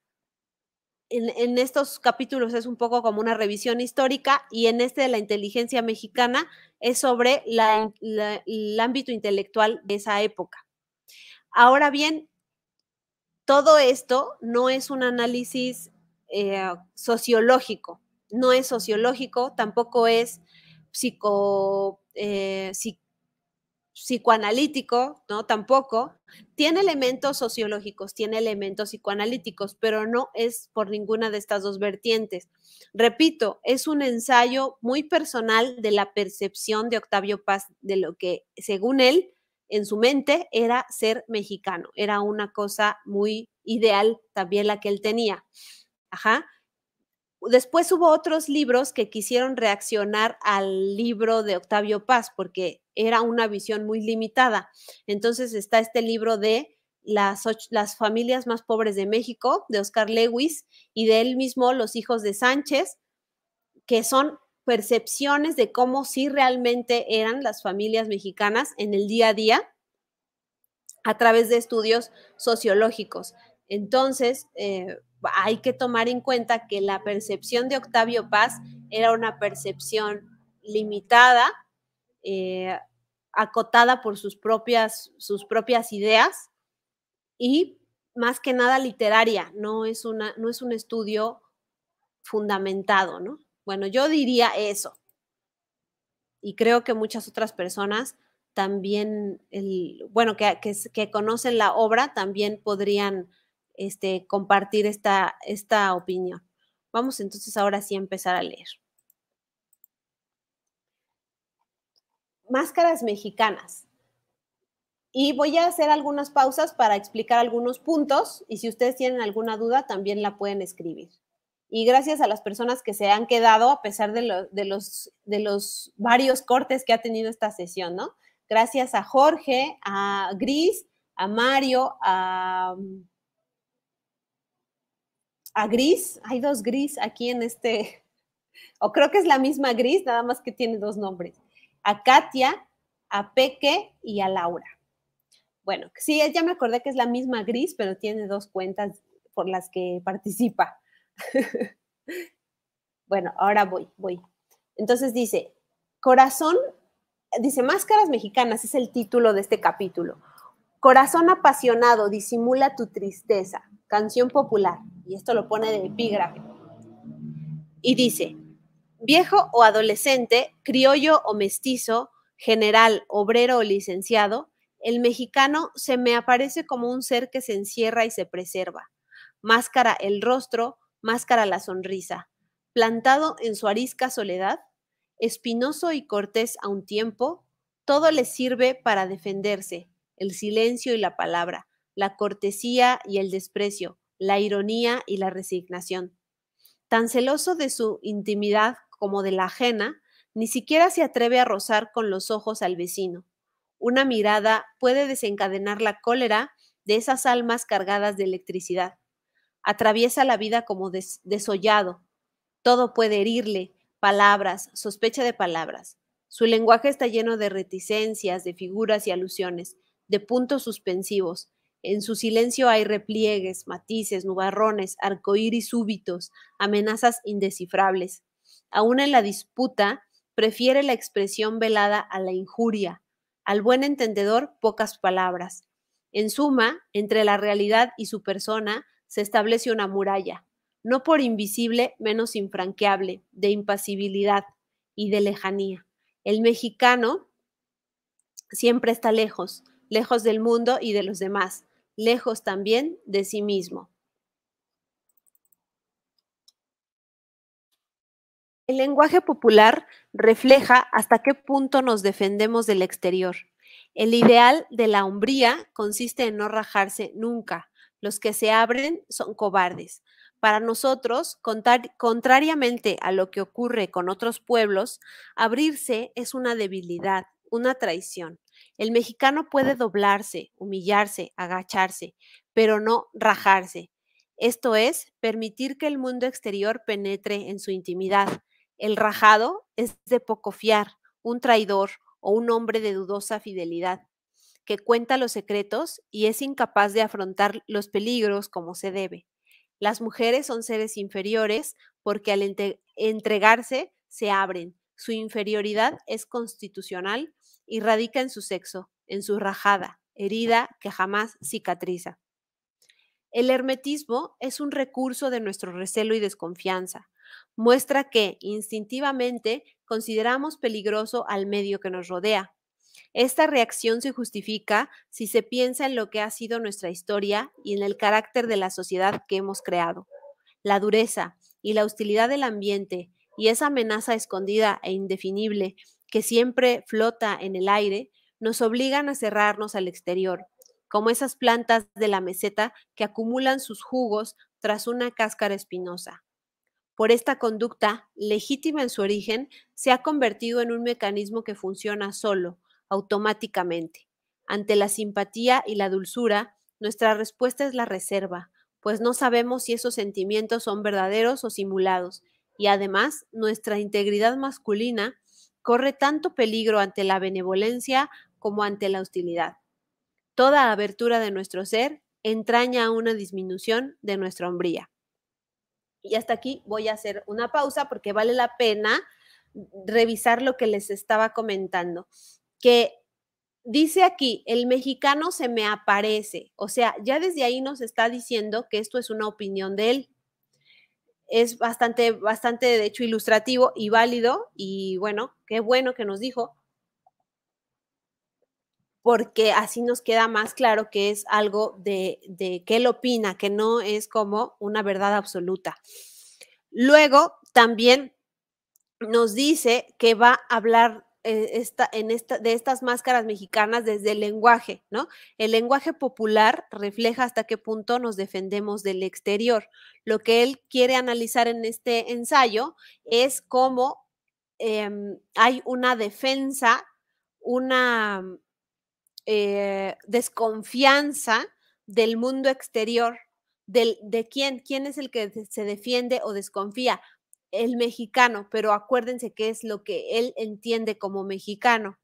S1: En, estos capítulos es un poco como una revisión histórica y en este de la inteligencia mexicana es sobre el ámbito intelectual de esa época. Ahora bien, todo esto no es un análisis eh, sociológico, no es sociológico, tampoco es psico, eh, psicoanalítico, ¿no? Tampoco. Tiene elementos sociológicos, tiene elementos psicoanalíticos, pero no es por ninguna de estas dos vertientes. Repito, es un ensayo muy personal de la percepción de Octavio Paz de lo que, según él, en su mente era ser mexicano. Era una cosa muy ideal también la que él tenía. Ajá. Después hubo otros libros que quisieron reaccionar al libro de Octavio Paz porque era una visión muy limitada. Entonces está este libro de las, familias más pobres de México, de Oscar Lewis, y de él mismo, Los hijos de Sánchez, que son percepciones de cómo sí realmente eran las familias mexicanas en el día a día a través de estudios sociológicos. Entonces, eh, hay que tomar en cuenta que la percepción de Octavio Paz era una percepción limitada, eh, acotada por sus propias, sus propias ideas y más que nada literaria, no es, una, no es un estudio fundamentado, ¿no? Bueno, yo diría eso. Y creo que muchas otras personas también, el, bueno, que, que, que conocen la obra también podrían este, compartir esta, esta opinión. Vamos entonces ahora sí a empezar a leer. Máscaras mexicanas. Y voy a hacer algunas pausas para explicar algunos puntos y si ustedes tienen alguna duda también la pueden escribir. Y gracias a las personas que se han quedado a pesar de, los, de los varios cortes que ha tenido esta sesión, ¿no? Gracias a Jorge, a Gris, a Mario, a a gris. Hay dos gris aquí en este, o creo que es la misma gris, nada más que tiene dos nombres. A Katia, a Peque y a Laura. Bueno, sí, ya me acordé que es la misma gris, pero tiene dos cuentas por las que participa. *laughs* bueno, ahora voy, voy. Entonces dice, corazón, dice, máscaras mexicanas es el título de este capítulo. Corazón apasionado, disimula tu tristeza, canción popular y esto lo pone de epígrafe, y dice, viejo o adolescente, criollo o mestizo, general, obrero o licenciado, el mexicano se me aparece como un ser que se encierra y se preserva. Máscara el rostro, máscara la sonrisa. Plantado en su arisca soledad, espinoso y cortés a un tiempo, todo le sirve para defenderse, el silencio y la palabra, la cortesía y el desprecio, la ironía y la resignación. Tan celoso de su intimidad como de la ajena, ni siquiera se atreve a rozar con los ojos al vecino. Una mirada puede desencadenar la cólera de esas almas cargadas de electricidad. Atraviesa la vida como desollado. Todo puede herirle, palabras, sospecha de palabras. Su lenguaje está lleno de reticencias, de figuras y alusiones, de puntos suspensivos, en su silencio hay repliegues, matices, nubarrones, arcoíris súbitos, amenazas indescifrables. Aún en la disputa, prefiere la expresión velada a la injuria. Al buen entendedor, pocas palabras. En suma, entre la realidad y su persona se establece una muralla, no por invisible, menos infranqueable, de impasibilidad y de lejanía. El mexicano siempre está lejos, lejos del mundo y de los demás, lejos también de sí mismo. El lenguaje popular refleja hasta qué punto nos defendemos del exterior. El ideal de la hombría consiste en no rajarse nunca. Los que se abren son cobardes. Para nosotros, contrariamente a lo que ocurre con otros pueblos, abrirse es una debilidad, una traición. El mexicano puede doblarse, humillarse, agacharse, pero no rajarse. Esto es, permitir que el mundo exterior penetre en su intimidad. El rajado es de poco fiar, un traidor o un hombre de dudosa fidelidad, que cuenta los secretos y es incapaz de afrontar los peligros como se debe. Las mujeres son seres inferiores porque al entregarse se abren. Su inferioridad es constitucional y radica en su sexo, en su rajada, herida que jamás cicatriza. El hermetismo es un recurso de nuestro recelo y desconfianza. Muestra que instintivamente consideramos peligroso al medio que nos rodea. Esta reacción se justifica si se piensa en lo que ha sido nuestra historia y en el carácter de la sociedad que hemos creado. La dureza y la hostilidad del ambiente y esa amenaza escondida e indefinible que siempre flota en el aire, nos obligan a cerrarnos al exterior, como esas plantas de la meseta que acumulan sus jugos tras una cáscara espinosa. Por esta conducta, legítima en su origen, se ha convertido en un mecanismo que funciona solo, automáticamente. Ante la simpatía y la dulzura, nuestra respuesta es la reserva, pues no sabemos si esos sentimientos son verdaderos o simulados, y además nuestra integridad masculina corre tanto peligro ante la benevolencia como ante la hostilidad. Toda abertura de nuestro ser entraña una disminución de nuestra hombría. Y hasta aquí voy a hacer una pausa porque vale la pena revisar lo que les estaba comentando, que dice aquí, el mexicano se me aparece, o sea, ya desde ahí nos está diciendo que esto es una opinión de él es bastante, bastante, de hecho, ilustrativo y válido. Y bueno, qué bueno que nos dijo, porque así nos queda más claro que es algo de, de que él opina, que no es como una verdad absoluta. Luego, también nos dice que va a hablar e, en esta, de estas máscaras mexicanas desde el lenguaje, ¿no? El lenguaje popular refleja hasta qué punto nos defendemos del exterior. Lo que él quiere analizar en este ensayo es cómo em, hay una defensa, una eh, desconfianza del mundo exterior, del, de quién, quién es el que se defiende o desconfía, el mexicano, pero acuérdense que es lo que él entiende como mexicano.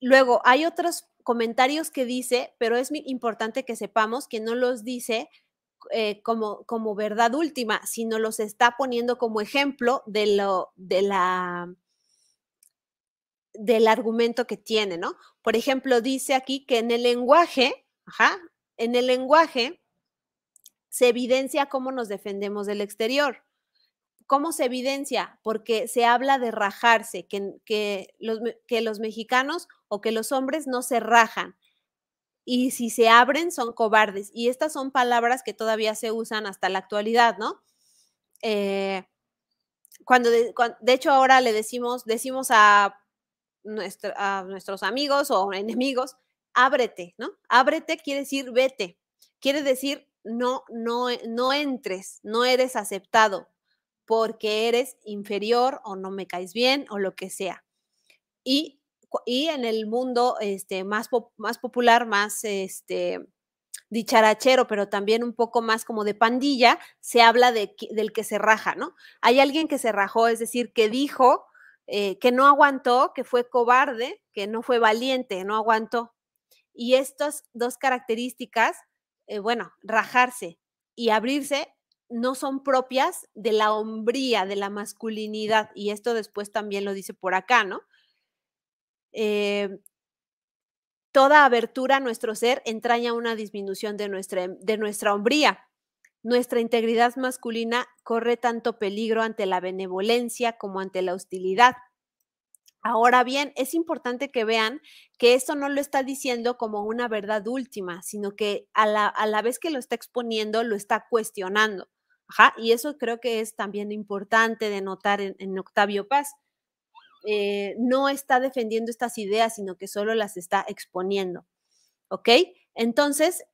S1: Luego, hay otros comentarios que dice, pero es importante que sepamos que no los dice eh, como, como verdad última, sino los está poniendo como ejemplo de lo, de la, del argumento que tiene, ¿no? Por ejemplo, dice aquí que en el lenguaje, ajá, en el lenguaje se evidencia cómo nos defendemos del exterior. ¿Cómo se evidencia? Porque se habla de rajarse, que, que, los, mexicanos o que los hombres no se rajan. Y si se abren, son cobardes. Y estas son palabras que todavía se usan hasta la actualidad, ¿no? Eh, cuando, de, hecho, ahora le decimos, decimos a, a nuestros amigos o enemigos, ábrete, ¿no? Ábrete quiere decir vete, quiere decir no, no, no entres, no eres aceptado, porque eres inferior o no me caes bien o lo que sea. Y, y en el mundo este, más, más popular, más este, dicharachero, pero también un poco más como de pandilla, se habla de, del que se raja, ¿no? Hay alguien que se rajó, es decir, que dijo eh, que no aguantó, que fue cobarde, que no fue valiente, no aguantó. Y estas dos características, eh, bueno, rajarse y abrirse no son propias de la hombría, de la masculinidad, y esto después también lo dice por acá, ¿no? Eh, toda abertura a nuestro ser entraña una disminución de nuestra, de nuestra hombría. Nuestra integridad masculina corre tanto peligro ante la benevolencia como ante la hostilidad. Ahora bien, es importante que vean que esto no lo está diciendo como una verdad última, sino que a la vez que lo está exponiendo, lo está cuestionando. Ajá, y eso creo que es también importante de notar en, Octavio Paz. Eh, no está defendiendo estas ideas, sino que solo las está exponiendo. ¿Ok? Entonces,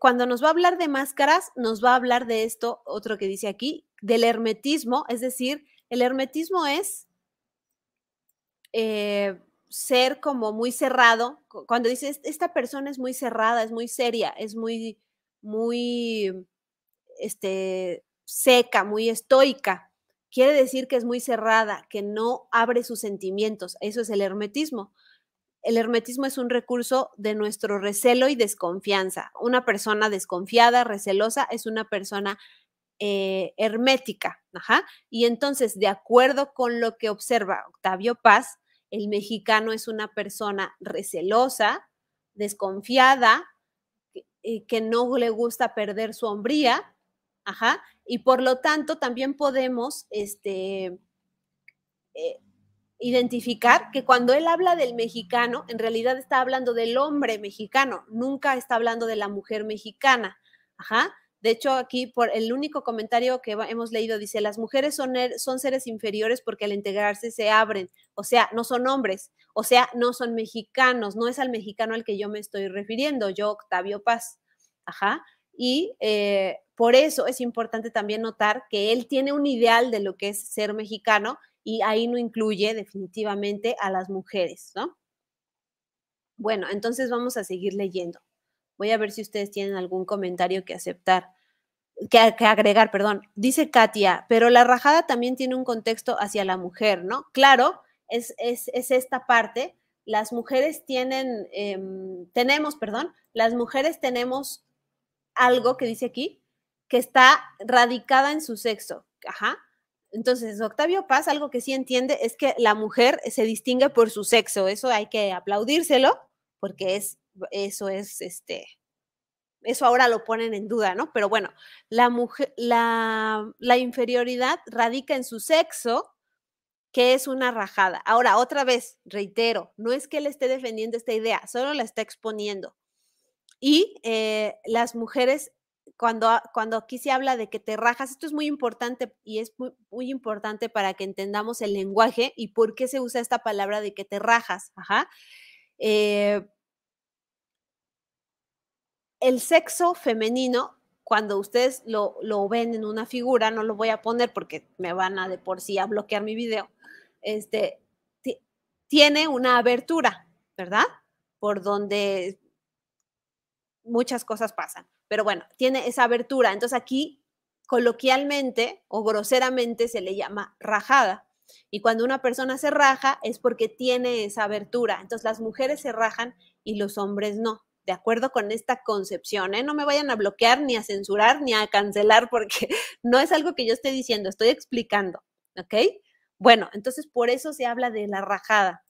S1: cuando nos va a hablar de máscaras, nos va a hablar de esto, otro que dice aquí, del hermetismo, es decir, el hermetismo es eh, ser como muy cerrado. Cuando dice esta persona es muy cerrada, es muy seria, es muy, muy, este, seca, muy estoica. Quiere decir que es muy cerrada, que no abre sus sentimientos. Eso es el hermetismo. El hermetismo es un recurso de nuestro recelo y desconfianza. Una persona desconfiada, recelosa, es una persona eh, hermética. Ajá. Y entonces, de acuerdo con lo que observa Octavio Paz, el mexicano es una persona recelosa, desconfiada, que, eh, que no le gusta perder su hombría, ajá, y por lo tanto también podemos este, eh, identificar que cuando él habla del mexicano, en realidad está hablando del hombre mexicano, nunca está hablando de la mujer mexicana. Ajá. De hecho, aquí por el único comentario que hemos leído dice, las mujeres son, er, son seres inferiores porque al integrarse se abren, o sea, no son hombres, o sea, no son mexicanos, no es al mexicano al que yo me estoy refiriendo, yo Octavio Paz. Ajá y eh, por eso es importante también notar que él tiene un ideal de lo que es ser mexicano y ahí no incluye definitivamente a las mujeres, ¿no? Bueno, entonces vamos a seguir leyendo. Voy a ver si ustedes tienen algún comentario que aceptar, que, agregar, perdón. Dice Katia, pero la rajada también tiene un contexto hacia la mujer, ¿no? Claro, es, esta parte. Las mujeres tienen, em, tenemos, perdón, las mujeres tenemos algo que dice aquí, que está radicada en su sexo. Entonces, Octavio Paz, algo que sí entiende es que la mujer se distingue por su sexo. Eso hay que aplaudírselo, porque es, eso es este. Eso ahora lo ponen en duda, ¿no? Pero bueno, la, mujer, la, la inferioridad radica en su sexo, que es una rajada. Ahora, otra vez, reitero, no es que él esté defendiendo esta idea, solo la está exponiendo. Y eh, las mujeres, cuando, cuando aquí se habla de que te rajas, esto es muy importante y es muy, importante para que entendamos el lenguaje y por qué se usa esta palabra de que te rajas. Eh, el sexo femenino, cuando ustedes lo, ven en una figura, no lo voy a poner porque me van a de por sí a bloquear mi video, este, tiene una abertura, ¿verdad? Por donde muchas cosas pasan. Pero bueno, tiene esa abertura. Entonces aquí, coloquialmente o groseramente, se le llama rajada. Y cuando una persona se raja es porque tiene esa abertura. Entonces las mujeres se rajan y los hombres no. De acuerdo con esta concepción, ¿eh? no me vayan a bloquear, ni a censurar, ni a cancelar, porque *laughs* no es algo que yo esté diciendo, estoy explicando. ¿Ok? Bueno, entonces por eso se habla de la rajada.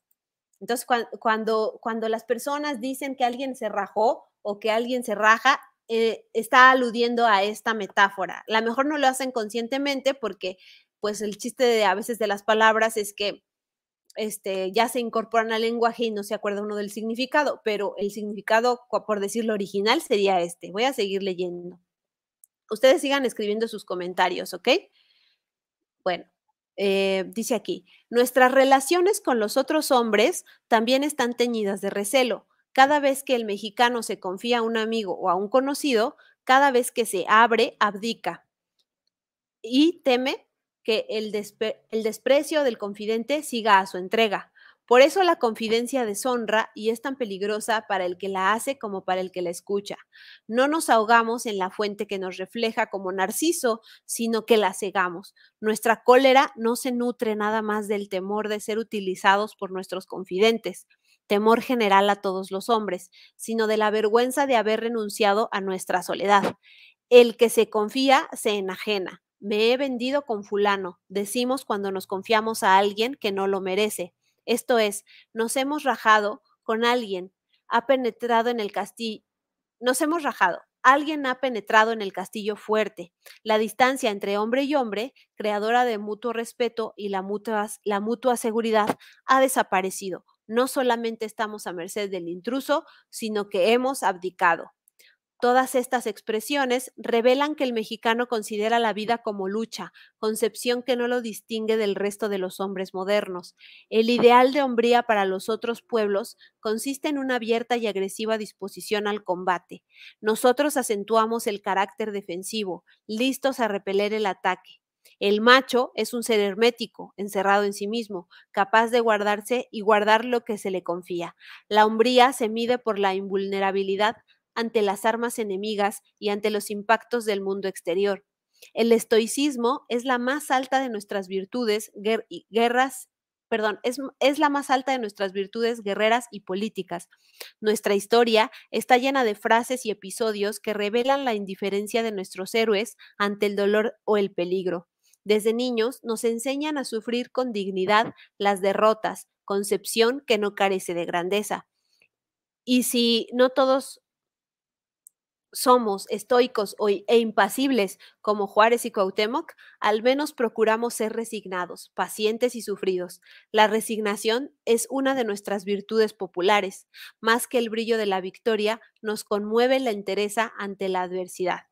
S1: Entonces, cuando, cuando, cuando las personas dicen que alguien se rajó, o que alguien se raja, eh, está aludiendo a esta metáfora. A lo mejor no lo hacen conscientemente porque pues el chiste de, a veces de las palabras es que este, ya se incorporan al lenguaje y no se acuerda uno del significado, pero el significado, por decirlo original, sería este. Voy a seguir leyendo. Ustedes sigan escribiendo sus comentarios, ¿ok? Bueno, eh, dice aquí, nuestras relaciones con los otros hombres también están teñidas de recelo cada vez que el mexicano se confía a un amigo o a un conocido, cada vez que se abre, abdica y teme que el, desprecio del confidente siga a su entrega. Por eso la confidencia deshonra y es tan peligrosa para el que la hace como para el que la escucha. No nos ahogamos en la fuente que nos refleja como narciso, sino que la cegamos. Nuestra cólera no se nutre nada más del temor de ser utilizados por nuestros confidentes temor general a todos los hombres, sino de la vergüenza de haber renunciado a nuestra soledad. El que se confía se enajena. Me he vendido con fulano, decimos cuando nos confiamos a alguien que no lo merece. Esto es, nos hemos rajado con alguien, ha penetrado en el castillo, nos hemos rajado, alguien ha penetrado en el castillo fuerte. La distancia entre hombre y hombre, creadora de mutuo respeto y la mutua, la mutua seguridad, ha desaparecido no solamente estamos a merced del intruso, sino que hemos abdicado. Todas estas expresiones revelan que el mexicano considera la vida como lucha, concepción que no lo distingue del resto de los hombres modernos. El ideal de hombría para los otros pueblos consiste en una abierta y agresiva disposición al combate. Nosotros acentuamos el carácter defensivo, listos a repeler el ataque. El macho es un ser hermético, encerrado en sí mismo, capaz de guardarse y guardar lo que se le confía. La hombría se mide por la invulnerabilidad ante las armas enemigas y ante los impactos del mundo exterior. El estoicismo es la más alta de nuestras virtudes, es, la más alta de nuestras virtudes guerreras y políticas. Nuestra historia está llena de frases y episodios que revelan la indiferencia de nuestros héroes ante el dolor o el peligro. Desde niños nos enseñan a sufrir con dignidad las derrotas, concepción que no carece de grandeza. Y si no todos somos estoicos e impasibles como Juárez y Cuauhtémoc, al menos procuramos ser resignados, pacientes y sufridos. La resignación es una de nuestras virtudes populares. Más que el brillo de la victoria, nos conmueve la entereza ante la adversidad.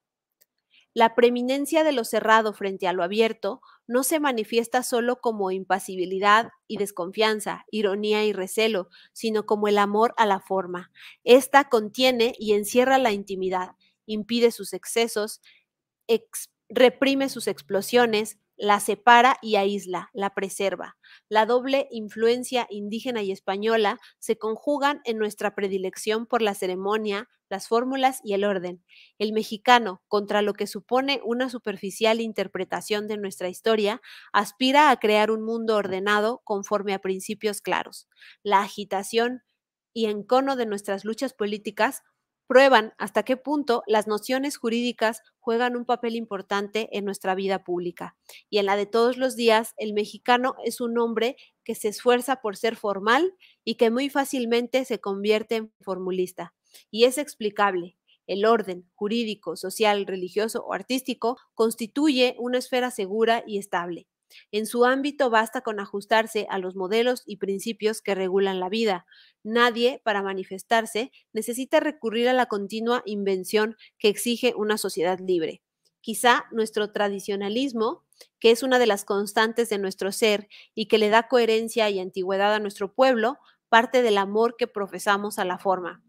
S1: La preeminencia de lo cerrado frente a lo abierto no se manifiesta solo como impasibilidad y desconfianza, ironía y recelo, sino como el amor a la forma. Esta contiene y encierra la intimidad, impide sus excesos, reprime sus explosiones, la separa y aísla, la preserva. La doble influencia indígena y española se conjugan en nuestra predilección por la ceremonia, las fórmulas y el orden. El mexicano, contra lo que supone una superficial interpretación de nuestra historia, aspira a crear un mundo ordenado conforme a principios claros. La agitación y encono de nuestras luchas políticas prueban hasta qué punto las nociones jurídicas juegan un papel importante en nuestra vida pública. Y en la de todos los días, el mexicano es un hombre que se esfuerza por ser formal y que muy fácilmente se convierte en formulista. Y es explicable. El orden jurídico, social, religioso o artístico constituye una esfera segura y estable. En su ámbito basta con ajustarse a los modelos y principios que regulan la vida. Nadie, para manifestarse, necesita recurrir a la continua invención que exige una sociedad libre. Quizá nuestro tradicionalismo, que es una de las constantes de nuestro ser y que le da coherencia y antigüedad a nuestro pueblo, parte del amor que profesamos a la forma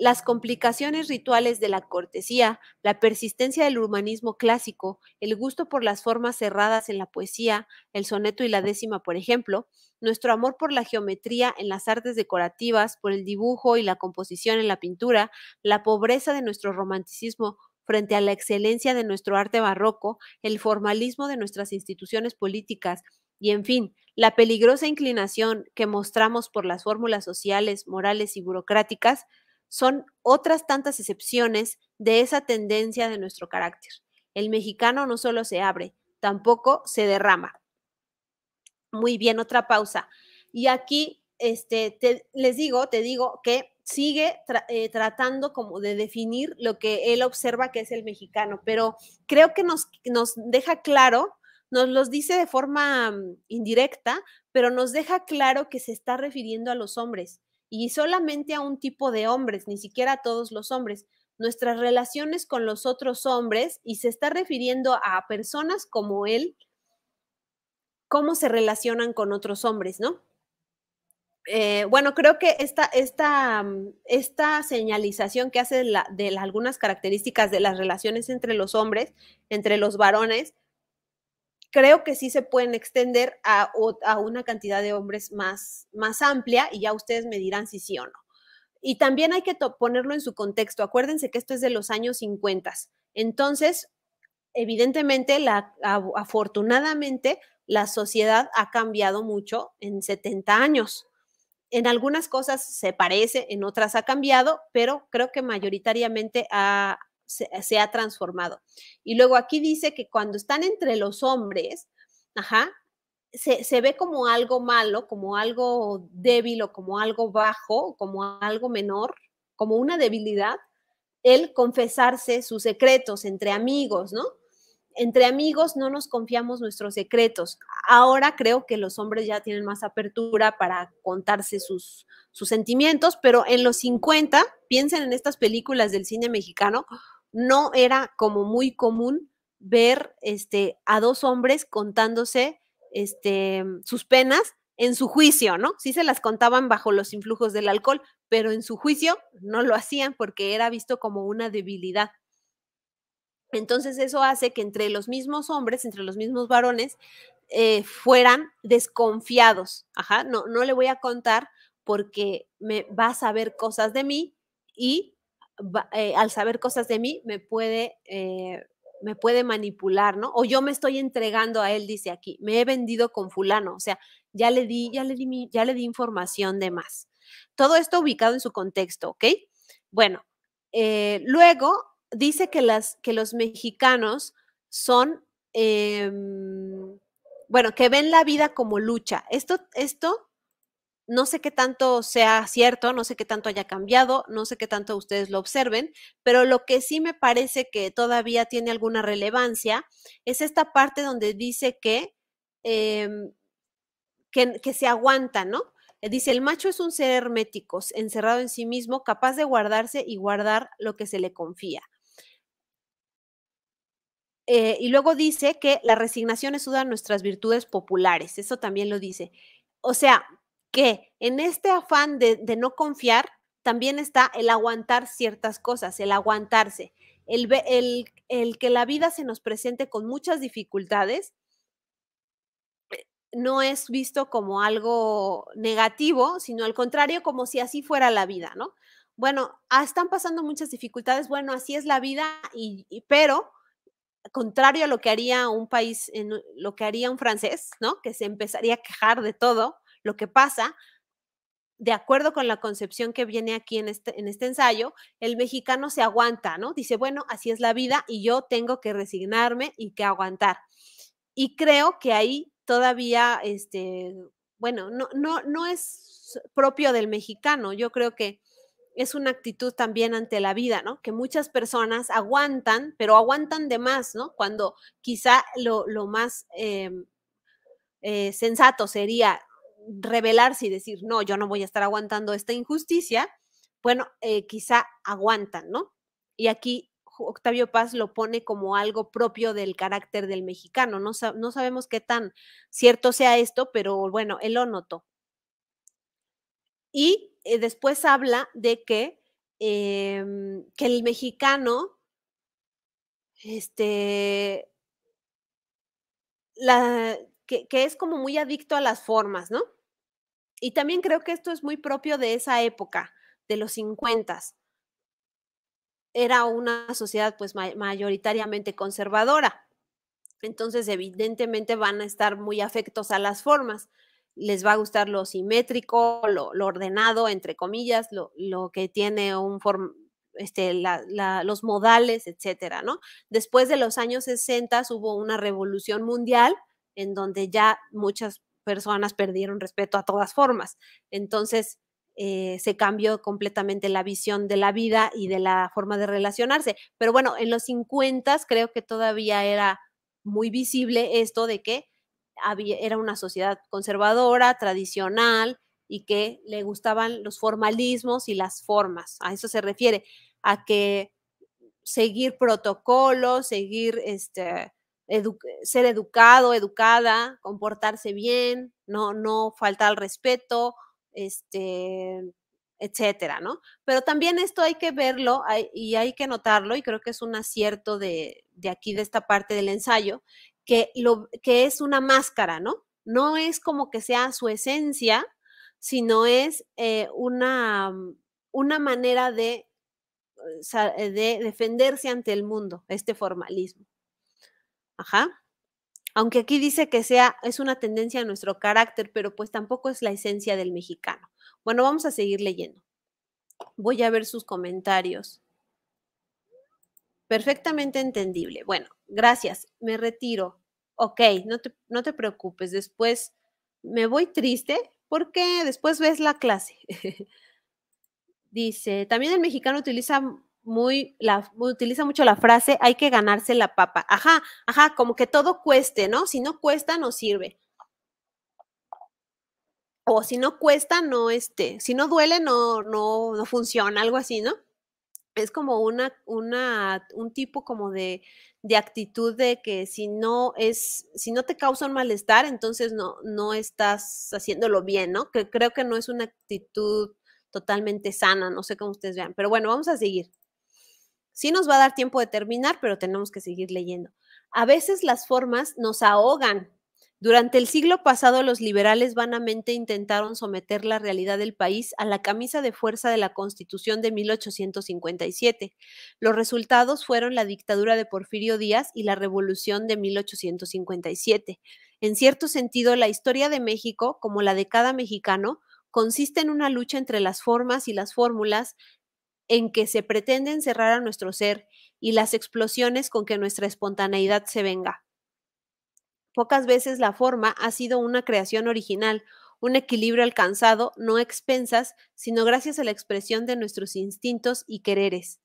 S1: las complicaciones rituales de la cortesía, la persistencia del urbanismo clásico, el gusto por las formas cerradas en la poesía, el soneto y la décima, por ejemplo, nuestro amor por la geometría en las artes decorativas, por el dibujo y la composición en la pintura, la pobreza de nuestro romanticismo frente a la excelencia de nuestro arte barroco, el formalismo de nuestras instituciones políticas, y en fin, la peligrosa inclinación que mostramos por las fórmulas sociales, morales y burocráticas, son otras tantas excepciones de esa tendencia de nuestro carácter. El mexicano no solo se abre, tampoco se derrama. Muy bien, otra pausa. Y aquí este, les digo, te digo que sigue eh, tratando como de definir lo que él observa que es el mexicano, pero creo que nos, nos deja claro, nos los dice de forma mm, indirecta, pero nos deja claro que se está refiriendo a los hombres y solamente a un tipo de hombres, ni siquiera a todos los hombres, nuestras relaciones con los otros hombres y se está refiriendo a personas como él, cómo se relacionan con otros hombres, ¿no? Eh, bueno, creo que esta, esta, mm, esta señalización que hace de, algunas características de las relaciones entre los hombres, entre los varones, creo que sí se pueden extender a, una cantidad de hombres más, más amplia y ya ustedes me dirán si sí o no. Y también hay que ponerlo en su contexto. Acuérdense que esto es de los años 50. Entonces, evidentemente, afortunadamente, la sociedad ha cambiado mucho en 70 años. En algunas cosas se parece, en otras ha cambiado, pero creo que mayoritariamente ha, se, ha transformado. Y luego aquí dice que cuando están entre los hombres, ajá, se, ve como algo malo, como algo débil o como algo bajo, como algo menor, como una debilidad, el confesarse sus secretos entre amigos, ¿no? Entre amigos no nos confiamos nuestros secretos. Ahora creo que los hombres ya tienen más apertura para contarse sus, sus sentimientos, pero en los 50, piensen en estas películas del cine mexicano, no era como muy común ver este, a dos hombres contándose este, sus penas en su juicio, ¿no? Sí se las contaban bajo los influjos del alcohol, pero en su juicio no lo hacían porque era visto como una debilidad. Entonces eso hace que entre los mismos hombres, entre los mismos varones, eh, fueran desconfiados. Ajá, no, no le voy a contar porque me va a saber cosas de mí y eh, al saber cosas de mí, me puede, eh, me puede manipular, ¿no? O yo me estoy entregando a él, dice aquí, me he vendido con fulano, o sea, ya le di, ya le di, ya le di información de más. Todo esto ubicado en su contexto, ¿ok? Bueno, eh, luego dice que, las, que los mexicanos son, em, bueno, que ven la vida como lucha. Esto, esto no sé qué tanto sea cierto, no sé qué tanto haya cambiado, no sé qué tanto ustedes lo observen, pero lo que sí me parece que todavía tiene alguna relevancia es esta parte donde dice que, em, que, se aguanta, ¿no? Eh, dice, el macho es un ser hermético, encerrado en sí mismo, capaz de guardarse y guardar lo que se le confía. Eh, y luego dice que la resignación es una de nuestras virtudes populares, eso también lo dice. O sea, que en este afán de, no confiar, también está el aguantar ciertas cosas, el aguantarse, el, que la vida se nos presente con muchas dificultades eh, no es visto como algo negativo, sino al contrario, como si así fuera la vida, ¿no? Bueno, ah, están pasando muchas dificultades, bueno, así es la vida, y, pero contrario a lo que haría un país, lo que haría un francés, ¿no? Que se empezaría a quejar de todo, lo que pasa, de acuerdo con la concepción que viene aquí en este, en este ensayo, el mexicano se aguanta, ¿no? Dice, bueno, así es la vida y yo tengo que resignarme y que aguantar. Y creo que ahí todavía, este, bueno, no, no, no es propio del mexicano. Yo creo que es una actitud también ante la vida, ¿no? Que muchas personas aguantan, pero aguantan de más, ¿no? Cuando quizá lo, más em, eh, sensato sería revelarse y decir, no, yo no voy a estar aguantando esta injusticia, bueno, eh, quizá aguantan, ¿no? Y aquí Octavio Paz lo pone como algo propio del carácter del mexicano. No, sabemos qué tan cierto sea esto, pero bueno, él lo notó. Y eh, después habla de que, em, que el mexicano, este, la, que, es como muy adicto a las formas, ¿no? Y también creo que esto es muy propio de esa época, de los 50. Era una sociedad pues mayoritariamente conservadora. Entonces, evidentemente van a estar muy afectos a las formas. Les va a gustar lo simétrico, lo, ordenado, entre comillas, lo, que tiene un form, este, los modales, etcétera, ¿no? Después de los años 60 hubo una revolución mundial en donde ya muchas personas perdieron respeto a todas formas. Entonces, eh, se cambió completamente la visión de la vida y de la forma de relacionarse. Pero bueno, en los 50 creo que todavía era muy visible esto de que era una sociedad conservadora, tradicional y que le gustaban los formalismos y las formas. A eso se refiere, a que seguir protocolos, seguir este, ser educado, educada, comportarse bien, no, no faltar al respeto, este, etcétera, ¿no? Pero también esto hay que verlo y hay que notarlo, y creo que es un acierto de, aquí, de esta parte del ensayo, que, lo, que es una máscara, ¿no? No es como que sea su esencia, sino es eh, una, una manera de, eh, eh, de defenderse ante el mundo, este formalismo. Ajá. Aunque aquí dice que sea, es una tendencia a nuestro carácter, pero pues tampoco es la esencia del mexicano. Bueno, vamos a seguir leyendo. Voy a ver sus comentarios. Perfectamente entendible. Bueno, gracias. Me retiro. Ok, no te, no te preocupes. Después me voy triste porque después ves la clase. *laughs* Dice, también el mexicano utiliza muy, la, utiliza mucho la frase, hay que ganarse la papa. Ajá, ajá, como que todo cueste, ¿no? Si no cuesta, no sirve. O si no cuesta, no, esté si no duele, no, no, funciona, algo así, ¿no? Es como una, una, un tipo como de, actitud de que si no es, si no te causa un malestar, entonces no, no estás haciéndolo bien, ¿no? Que creo que no es una actitud totalmente sana, no sé cómo ustedes vean, pero bueno, vamos a seguir. Sí nos va a dar tiempo de terminar, pero tenemos que seguir leyendo. A veces las formas nos ahogan. Durante el siglo pasado los liberales vanamente intentaron someter la realidad del país a la camisa de fuerza de la Constitución de 1857. Los resultados fueron la dictadura de Porfirio Díaz y la revolución de 1857. En cierto sentido, la historia de México, como la de cada mexicano, consiste en una lucha entre las formas y las fórmulas, en que se pretende encerrar a nuestro ser y las explosiones con que nuestra espontaneidad se venga. Pocas veces la forma ha sido una creación original, un equilibrio alcanzado, no expensas, sino gracias a la expresión de nuestros instintos y quereres.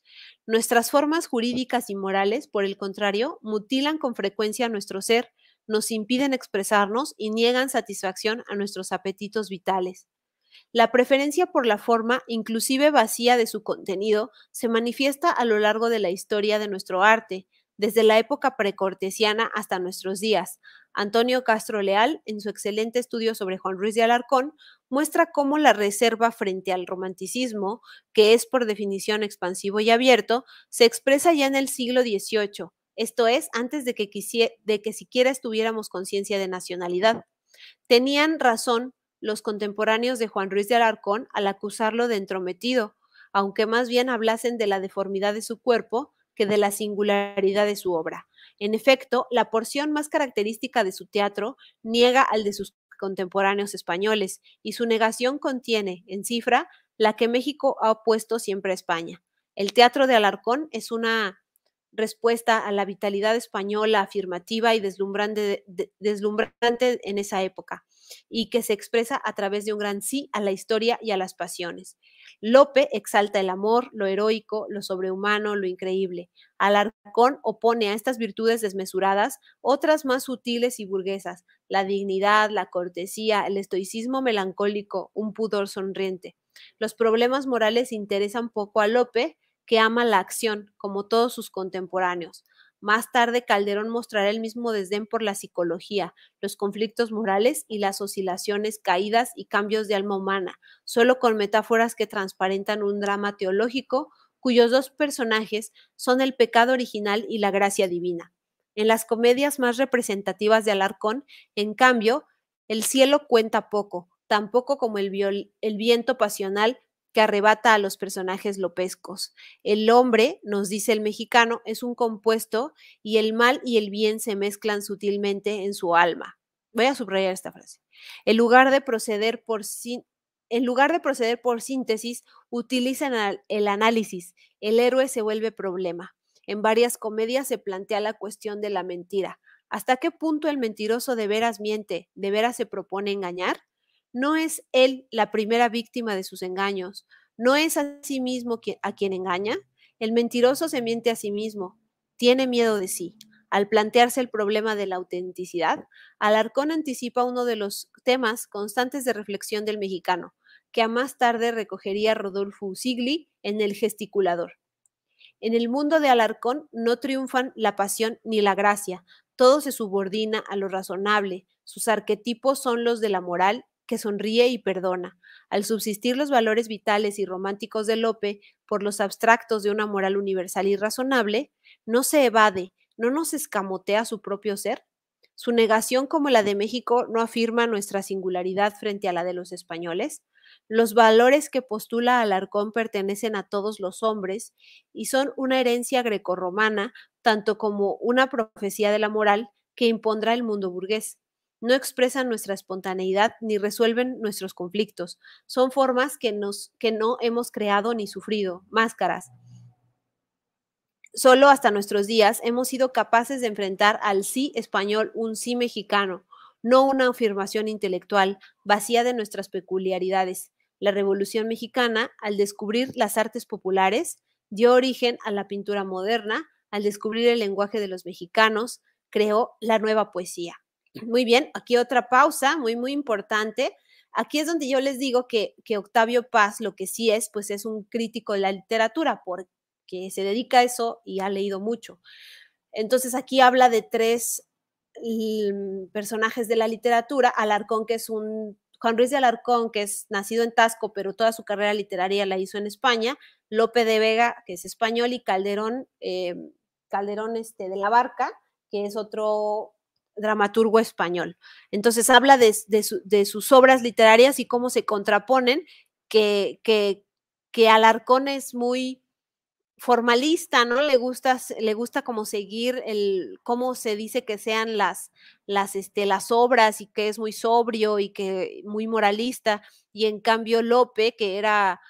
S1: Nuestras formas jurídicas y morales, por el contrario, mutilan con frecuencia nuestro ser, nos impiden expresarnos y niegan satisfacción a nuestros apetitos vitales. La preferencia por la forma, inclusive vacía de su contenido, se manifiesta a lo largo de la historia de nuestro arte, desde la época precortesiana hasta nuestros días. Antonio Castro Leal, en su excelente estudio sobre Juan Ruiz de Alarcón, muestra cómo la reserva frente al romanticismo, que es por definición expansivo y abierto, se expresa ya en el siglo XVIII, esto es, antes de que, de que siquiera estuviéramos conciencia de nacionalidad. Tenían razón los contemporáneos de Juan Ruiz de Alarcón al acusarlo de entrometido, aunque más bien hablasen de la deformidad de su cuerpo que de la singularidad de su obra. En efecto, la porción más característica de su teatro niega al de sus contemporáneos españoles, y su negación contiene, en cifra, la que México ha opuesto siempre a España. El teatro de Alarcón es una respuesta a la vitalidad española afirmativa y deslumbrante, deslumbrante en esa época y que se expresa a través de un gran sí a la historia y a las pasiones. Lope exalta el amor, lo heroico, lo sobrehumano, lo increíble. Alarcón opone a estas virtudes desmesuradas otras más sutiles y burguesas, la dignidad, la cortesía, el estoicismo melancólico, un pudor sonriente. Los problemas morales interesan poco a Lope, que ama la acción, como todos sus contemporáneos. Más tarde, Calderón mostrará el mismo desdén por la psicología, los conflictos morales y las oscilaciones, caídas y cambios de alma humana, solo con metáforas que transparentan un drama teológico cuyos dos personajes son el pecado original y la gracia divina. En las comedias más representativas de Alarcón, en cambio, el cielo cuenta poco, tampoco como el, el viento pasional que arrebata a los personajes lopescos. El hombre, nos dice el mexicano, es un compuesto y el mal y el bien se mezclan sutilmente en su alma. Voy a subrayar esta frase. En lugar de proceder por, en lugar de proceder por síntesis, utilizan el análisis. El héroe se vuelve problema. En varias comedias se plantea la cuestión de la mentira. ¿Hasta qué punto el mentiroso de veras miente? ¿De veras se propone engañar? no es él la primera víctima de sus engaños, no es a sí mismo a quien engaña. El mentiroso se miente a sí mismo, tiene miedo de sí. Al plantearse el problema de la autenticidad, Alarcón anticipa uno de los temas constantes de reflexión del mexicano, que a más tarde recogería Rodolfo Usigli en El gesticulador. En el mundo de Alarcón no triunfan la pasión ni la gracia, todo se subordina a lo razonable, sus arquetipos son los de la moral que sonríe y perdona. Al subsistir los valores vitales y románticos de Lope por los abstractos de una moral universal y razonable, no se evade, no nos escamotea su propio ser. Su negación como la de México no afirma nuestra singularidad frente a la de los españoles. Los valores que postula Alarcón pertenecen a todos los hombres y son una herencia grecorromana, tanto como una profecía de la moral que impondrá el mundo burgués no expresan nuestra espontaneidad ni resuelven nuestros conflictos. Son formas que, nos, que no hemos creado ni sufrido, máscaras. Solo hasta nuestros días hemos sido capaces de enfrentar al sí español un sí mexicano, no una afirmación intelectual vacía de nuestras peculiaridades. La Revolución Mexicana, al descubrir las artes populares, dio origen a la pintura moderna, al descubrir el lenguaje de los mexicanos, creó la nueva poesía. Muy bien, aquí otra pausa, muy, muy importante. Aquí es donde yo les digo que, Octavio Paz lo que sí es, pues es un crítico de la literatura, porque se dedica a eso y ha leído mucho. Entonces aquí habla de tres mm, personajes de la literatura, Alarcón, que es un Juan Ruiz de Alarcón, que es nacido en Tasco, pero toda su carrera literaria la hizo en España, Lope de Vega, que es español, y Calderón, eh, Calderón este, de la Barca, que es otro dramaturgo español. Entonces habla de, sus obras literarias y cómo se contraponen, que, que, que Alarcón es muy formalista, ¿no? Le gusta, le gusta como seguir el, cómo se dice que sean las, las, este, las obras y que es muy sobrio y que muy moralista. Y en cambio Lope, que era,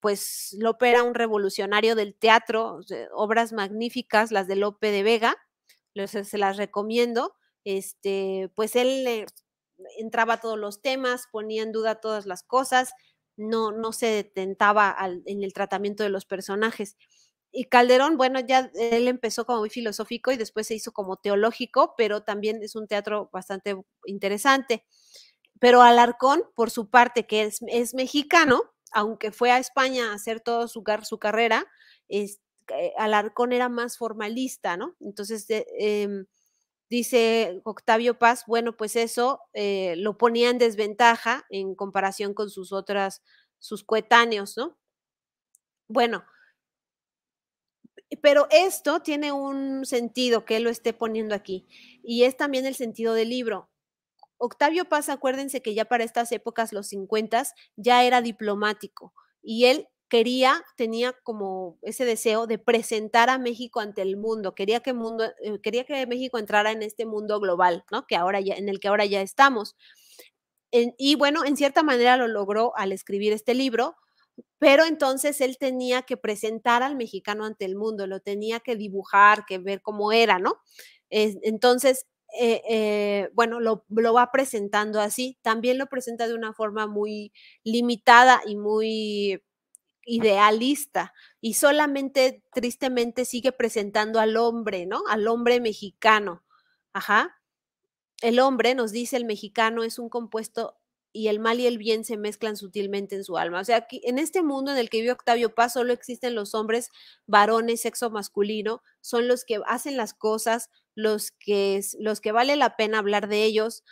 S1: pues Lope era un revolucionario del teatro, obras magníficas, las de Lope de Vega, se las recomiendo este, pues él entraba a todos los temas, ponía en duda todas las cosas, no, no se detentaba en el tratamiento de los personajes. Y Calderón, bueno, ya él empezó como muy filosófico y después se hizo como teológico, pero también es un teatro bastante interesante. Pero Alarcón, por su parte, que es, es mexicano, aunque fue a España a hacer toda su, su, carrera, es, eh, Alarcón era más formalista, ¿no? Entonces, eh, em, Dice Octavio Paz, bueno, pues eso eh, lo ponía en desventaja en comparación con sus otras, sus coetáneos, ¿no? Bueno, pero esto tiene un sentido que él lo esté poniendo aquí y es también el sentido del libro. Octavio Paz, acuérdense que ya para estas épocas, los 50, ya era diplomático y él quería, tenía como ese deseo de presentar a México ante el mundo, quería que, mundo, eh, quería que México entrara en este mundo global, ¿no? ahora ya, en el que ahora ya estamos. y bueno, en cierta manera lo logró al escribir este libro, pero entonces él tenía que presentar al mexicano ante el mundo, lo tenía que dibujar, que ver cómo era, ¿no? entonces, eh, eh, bueno, lo, lo, va presentando así. También lo presenta de una forma muy limitada y muy idealista y solamente tristemente sigue presentando al hombre, ¿no? Al hombre mexicano. Ajá. El hombre, nos dice el mexicano, es un compuesto y el mal y el bien se mezclan sutilmente en su alma. O sea, aquí, en este mundo en el que vive Octavio Paz solo existen los hombres varones, sexo masculino, son los que hacen las cosas, los que, los que vale la pena hablar de ellos,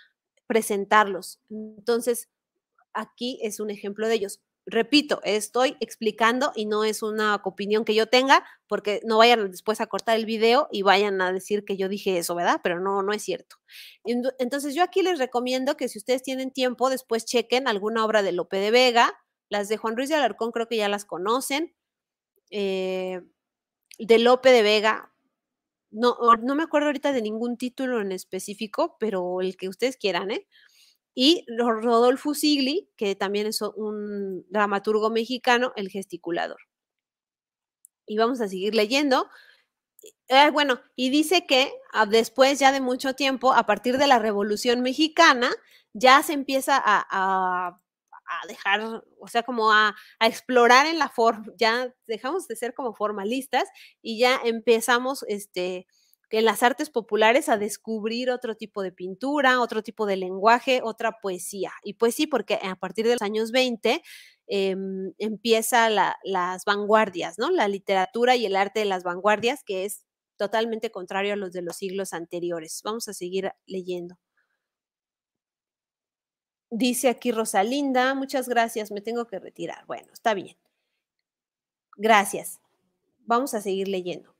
S1: presentarlos. Entonces, aquí es un ejemplo de ellos repito, estoy explicando y no es una opinión que yo tenga, porque no vayan después a cortar el video y vayan a decir que yo dije eso, ¿verdad? Pero no, no es cierto. Entonces yo aquí les recomiendo que si ustedes tienen tiempo, después chequen alguna obra de Lope de Vega, las de Juan Ruiz de Alarcón creo que ya las conocen, eh, de Lope de Vega. No, no me acuerdo ahorita de ningún título en específico, pero el que ustedes quieran, ¿eh? y Rodolfo Sigli, que también es un dramaturgo mexicano, El gesticulador. Y vamos a seguir leyendo. Eh, bueno, y dice que ah, después ya de mucho tiempo, a partir de la Revolución Mexicana, ya se empieza a, dejar, o sea, como a, a explorar en la forma, ya dejamos de ser como formalistas y ya empezamos, este, en las artes populares a descubrir otro tipo de pintura, otro tipo de lenguaje, otra poesía. Y pues sí, porque a partir de los años 20 em, empieza las vanguardias, ¿no? La literatura y el arte de las vanguardias, que es totalmente contrario a los de los siglos anteriores. Vamos a seguir leyendo. Dice aquí Rosalinda, muchas gracias, me tengo que retirar. Bueno, está bien. Gracias. Vamos a seguir leyendo.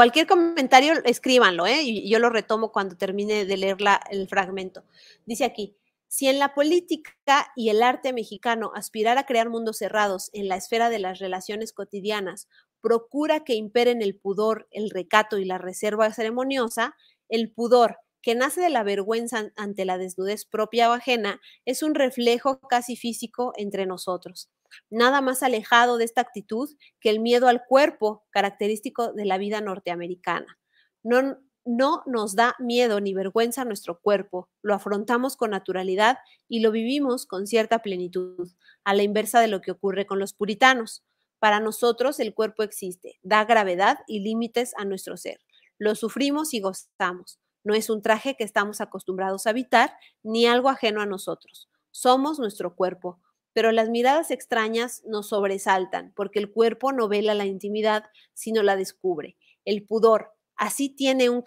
S1: Cualquier comentario, escríbanlo, ¿eh? Y yo lo retomo cuando termine de leer el fragmento. Dice aquí, si en la política y el arte mexicano aspirar a crear mundos cerrados en la esfera de las relaciones cotidianas procura que imperen el pudor, el recato y la reserva ceremoniosa, el pudor, que nace de la vergüenza ante la desnudez propia o ajena, es un reflejo casi físico entre nosotros nada más alejado de esta actitud que el miedo al cuerpo característico de la vida norteamericana. No, nos da miedo ni vergüenza a nuestro cuerpo, lo afrontamos con naturalidad y lo vivimos con cierta plenitud, a la inversa de lo que ocurre con los puritanos. Para nosotros el cuerpo existe, da gravedad y límites a nuestro ser. Lo sufrimos y gozamos. No es un traje que estamos acostumbrados a habitar ni algo ajeno a nosotros. Somos nuestro cuerpo, pero las miradas extrañas nos sobresaltan, porque el cuerpo no vela la intimidad, sino la descubre. El pudor, así tiene un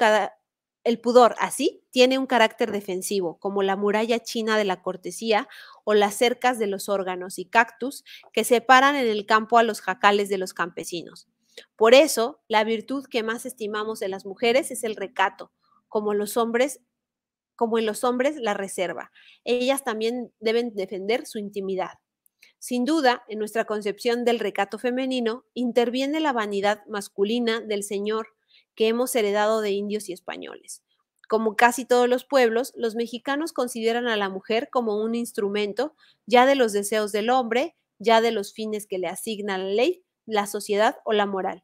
S1: el pudor, así, tiene un carácter defensivo, como la muralla china de la cortesía o las cercas de los órganos y cactus que separan en el campo a los jacales de los campesinos. Por eso, la virtud que más estimamos en las mujeres es el recato, como los hombres como en los hombres, la reserva. Ellas también deben defender su intimidad. Sin duda, en nuestra concepción del recato femenino, interviene la vanidad masculina del Señor que hemos heredado de indios y españoles. Como casi todos los pueblos, los mexicanos consideran a la mujer como un instrumento ya de los deseos del hombre, ya de los fines que le asigna la ley, la sociedad o la moral.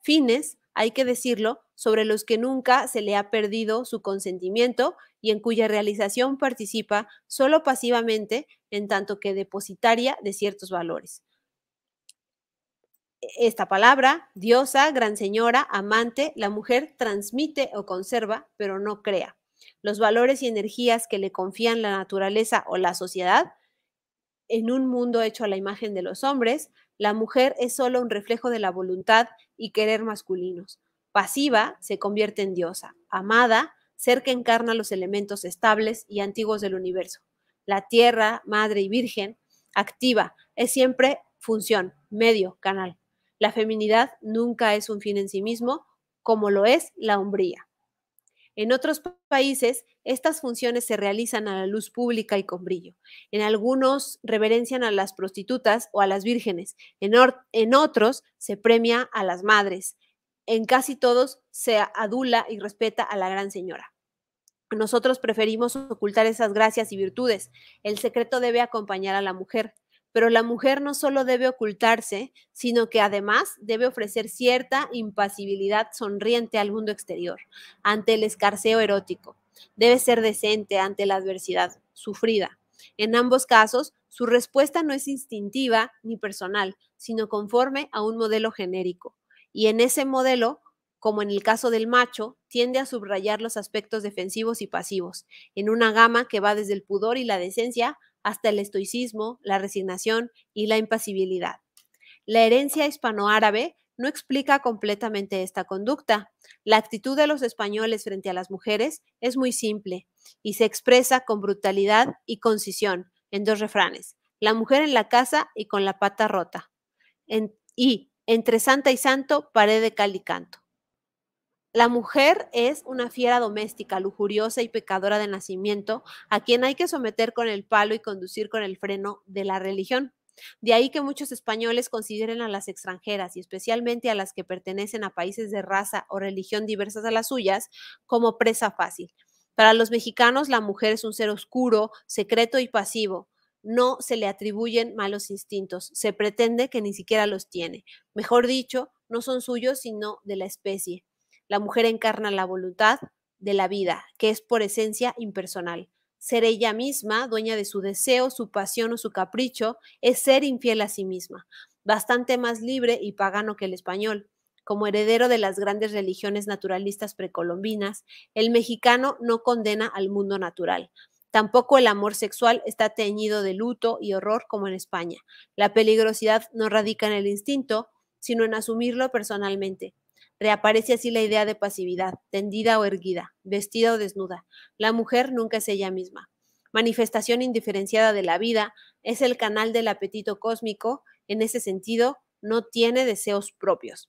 S1: Fines, hay que decirlo, sobre los que nunca se le ha perdido su consentimiento y en cuya realización participa solo pasivamente, en tanto que depositaria de ciertos valores. E-, esta palabra, diosa, gran señora, amante, la mujer transmite o conserva, pero no crea. Los valores y energías que le confían la naturaleza o la sociedad, en un mundo hecho a la imagen de los hombres, la mujer es solo un reflejo de la voluntad y querer masculinos pasiva se convierte en diosa, amada, ser que encarna los elementos estables y antiguos del universo. La tierra, madre y virgen, activa, es siempre función, medio, canal. La feminidad nunca es un fin en sí mismo, como lo es la hombría. En otros países, estas funciones se realizan a la luz pública y con brillo. En algunos reverencian a las prostitutas o a las vírgenes. En, en otros se premia a las madres, en casi todos se adula y respeta a la gran señora. Nosotros preferimos ocultar esas gracias y virtudes. El secreto debe acompañar a la mujer, pero la mujer no solo debe ocultarse, sino que además debe ofrecer cierta impasibilidad sonriente al mundo exterior, ante el escarceo erótico. Debe ser decente ante la adversidad sufrida. En ambos casos, su respuesta no es instintiva ni personal, sino conforme a un modelo genérico y en ese modelo, como en el caso del macho, tiende a subrayar los aspectos defensivos y pasivos, en una gama que va desde el pudor y la decencia hasta el estoicismo, la resignación y la impasibilidad. La herencia hispanoárabe no explica completamente esta conducta. La actitud de los españoles frente a las mujeres es muy simple y se expresa con brutalidad y concisión en dos refranes, la mujer en la casa y con la pata rota. En, y entre santa y santo, pared de cal y canto. La mujer es una fiera doméstica, lujuriosa y pecadora de nacimiento, a quien hay que someter con el palo y conducir con el freno de la religión. De ahí que muchos españoles consideren a las extranjeras, y especialmente a las que pertenecen a países de raza o religión diversas a las suyas, como presa fácil. Para los mexicanos, la mujer es un ser oscuro, secreto y pasivo, no se le atribuyen malos instintos, se pretende que ni siquiera los tiene. Mejor dicho, no son suyos, sino de la especie. La mujer encarna la voluntad de la vida, que es por esencia impersonal. Ser ella misma, dueña de su deseo, su pasión o su capricho, es ser infiel a sí misma, bastante más libre y pagano que el español. Como heredero de las grandes religiones naturalistas precolombinas, el mexicano no condena al mundo natural, Tampoco el amor sexual está teñido de luto y horror como en España. La peligrosidad no radica en el instinto, sino en asumirlo personalmente. Reaparece así la idea de pasividad, tendida o erguida, vestida o desnuda. La mujer nunca es ella misma. Manifestación indiferenciada de la vida es el canal del apetito cósmico. En ese sentido, no tiene deseos propios.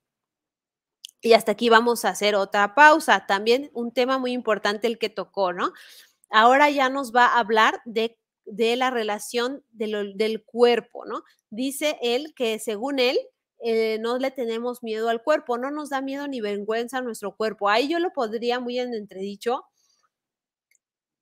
S1: Y hasta aquí vamos a hacer otra pausa. También un tema muy importante el que tocó, ¿no? ahora ya nos va a hablar de, la relación del cuerpo, ¿no? Dice él que según él, eh, no le tenemos miedo al cuerpo, no nos da miedo ni vergüenza a nuestro cuerpo. Ahí yo lo podría muy en entredicho.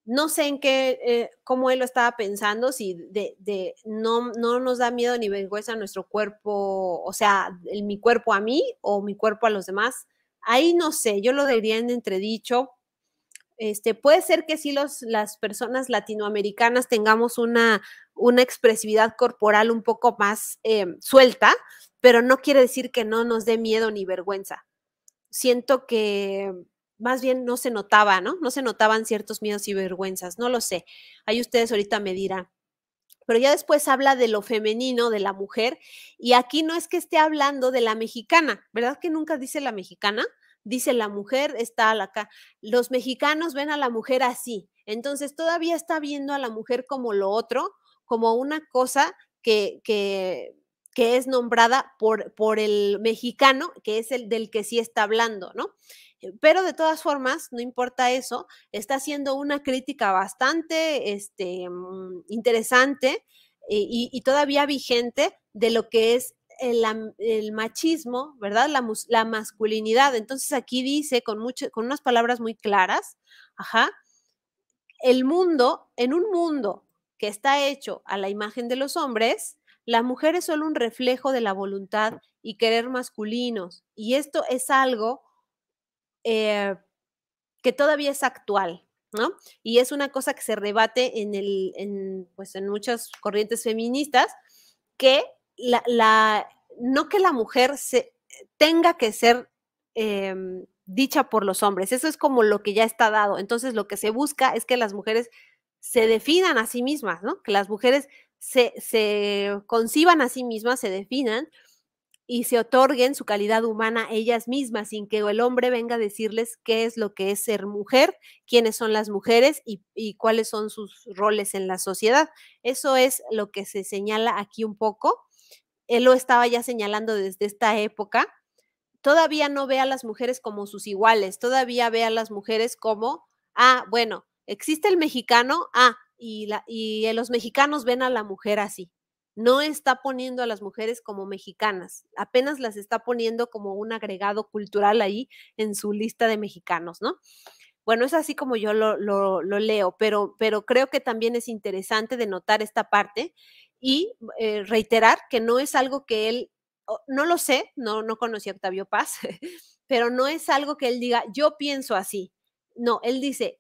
S1: No sé en qué, eh, cómo él lo estaba pensando, si de, no, no, nos da miedo ni vergüenza a nuestro cuerpo, o sea, mi cuerpo a mí o mi cuerpo a los demás. Ahí no sé, yo lo diría en entredicho este, puede ser que sí los, las personas latinoamericanas tengamos una, una expresividad corporal un poco más eh, suelta, pero no quiere decir que no nos dé miedo ni vergüenza. Siento que más bien no se notaba, ¿no? No se notaban ciertos miedos y vergüenzas, no lo sé. Ahí ustedes ahorita me dirán. Pero ya después habla de lo femenino, de la mujer, y aquí no es que esté hablando de la mexicana, ¿verdad que nunca dice la mexicana? dice la mujer está acá. Los mexicanos ven a la mujer así. Entonces todavía está viendo a la mujer como lo otro, como una cosa que, es nombrada por, por el mexicano, que es el del que sí está hablando, ¿no? Eh, pero de todas formas, no importa eso, está haciendo una crítica bastante este, mm, interesante eh, y, y, todavía vigente de lo que es el, machismo, ¿verdad? La, masculinidad. Entonces aquí dice con, mucho, con unas palabras muy claras, ajá, el mundo, en un mundo que está hecho a la imagen de los hombres, la mujer es solo un reflejo de la voluntad y querer masculinos. Y esto es algo eh, que todavía es actual, ¿no? Y es una cosa que se rebate en, el, en pues, muchas corrientes feministas que la, no que la mujer se, tenga que ser em, dicha por los hombres, eso es como lo que ya está dado. Entonces lo que se busca es que las mujeres se definan a sí mismas, ¿no? Que las mujeres se, conciban a sí mismas, se definan y se otorguen su calidad humana ellas mismas, sin que el hombre venga a decirles qué es lo que es ser mujer, quiénes son las mujeres y, cuáles son sus roles en la sociedad. Eso es lo que se señala aquí un poco él lo estaba ya señalando desde esta época, todavía no ve a las mujeres como sus iguales, todavía ve a las mujeres como, ah, bueno, existe el mexicano, ah, y, eh, los mexicanos ven a la mujer así. No está poniendo a las mujeres como mexicanas, apenas las está poniendo como un agregado cultural ahí en su lista de mexicanos, ¿no? Bueno, es así como yo lo, leo, pero, pero creo que también es interesante de notar esta parte y eh, reiterar que no es algo que él, no lo sé, no, no conocí a Octavio Paz, *laughs* pero no es algo que él diga, yo pienso así. No, él dice,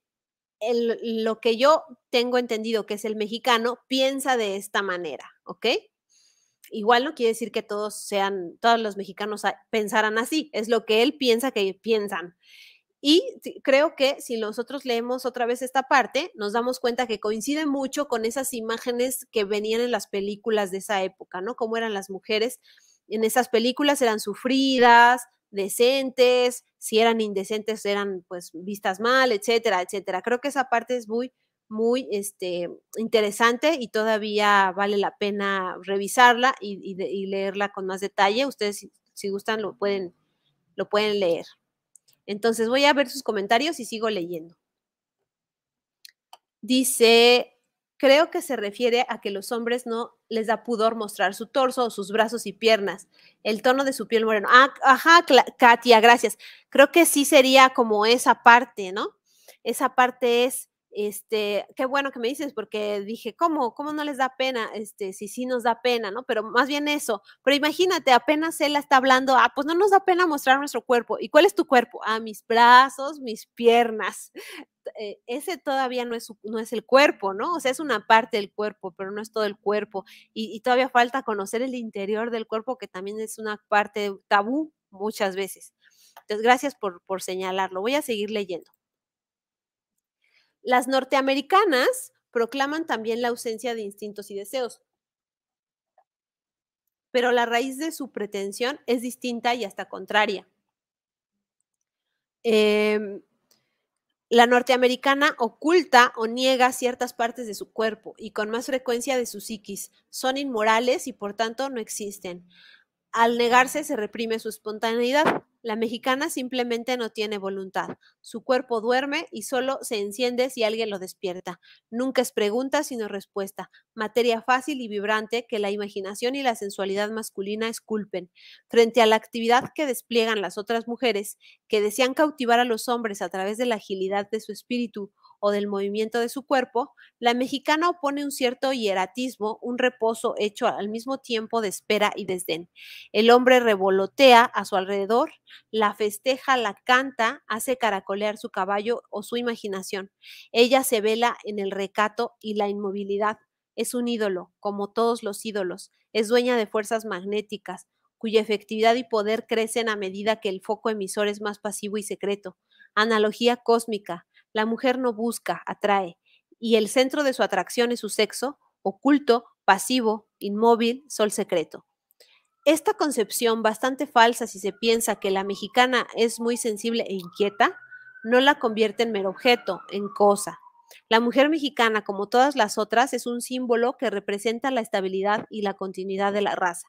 S1: lo que yo tengo entendido que es el mexicano piensa de esta manera, ¿ok? Igual no quiere decir que todos sean, todos los mexicanos pensaran así, es lo que él piensa que piensan. Y creo que si nosotros leemos otra vez esta parte, nos damos cuenta que coincide mucho con esas imágenes que venían en las películas de esa época, ¿no? Cómo eran las mujeres en esas películas, eran sufridas, decentes, si eran indecentes eran pues vistas mal, etcétera, etcétera. Creo que esa parte es muy, muy este, interesante y todavía vale la pena revisarla y, leerla con más detalle. Ustedes si, si gustan lo pueden, lo pueden leer. Entonces voy a ver sus comentarios y sigo leyendo. Dice, creo que se refiere a que los hombres no les da pudor mostrar su torso o sus brazos y piernas, el tono de su piel moreno. Ah, ajá, Katia, gracias. Creo que sí sería como esa parte, ¿no? Esa parte es este, qué bueno que me dices, porque dije, ¿cómo? ¿Cómo no les da pena? Este, si sí nos da pena, ¿no? Pero más bien eso. Pero imagínate, apenas él está hablando, ah, pues no nos da pena mostrar nuestro cuerpo. ¿Y cuál es tu cuerpo? Ah, mis brazos, mis piernas. *laughs* Eh, ese todavía no es, no es el cuerpo, ¿no? O sea, es una parte del cuerpo, pero no es todo el cuerpo. Y, todavía falta conocer el interior del cuerpo, que también es una parte tabú muchas veces. Entonces, gracias por señalarlo. Voy a seguir leyendo. Las norteamericanas proclaman también la ausencia de instintos y deseos, pero la raíz de su pretensión es distinta y hasta contraria. Em, la norteamericana oculta o niega ciertas partes de su cuerpo y con más frecuencia de su psiquis. Son inmorales y por tanto no existen. Al negarse se reprime su espontaneidad. La mexicana simplemente no tiene voluntad. Su cuerpo duerme y solo se enciende si alguien lo despierta. Nunca es pregunta sino respuesta. Materia fácil y vibrante que la imaginación y la sensualidad masculina esculpen. Frente a la actividad que despliegan las otras mujeres, que desean cautivar a los hombres a través de la agilidad de su espíritu o del movimiento de su cuerpo, la mexicana opone un cierto hieratismo, un reposo hecho al mismo tiempo de espera y desdén. El hombre revolotea a su alrededor, la festeja, la canta, hace caracolear su caballo o su imaginación. Ella se vela en el recato y la inmovilidad. Es un ídolo, como todos los ídolos. Es dueña de fuerzas magnéticas, cuya efectividad y poder crecen a medida que el foco emisor es más pasivo y secreto. Analogía cósmica. La mujer no busca, atrae, y el centro de su atracción es su sexo, oculto, pasivo, inmóvil, sol secreto. Esta concepción, bastante falsa si se piensa que la mexicana es muy sensible e inquieta, no la convierte en mero objeto, en cosa. La mujer mexicana, como todas las otras, es un símbolo que representa la estabilidad y la continuidad de la raza.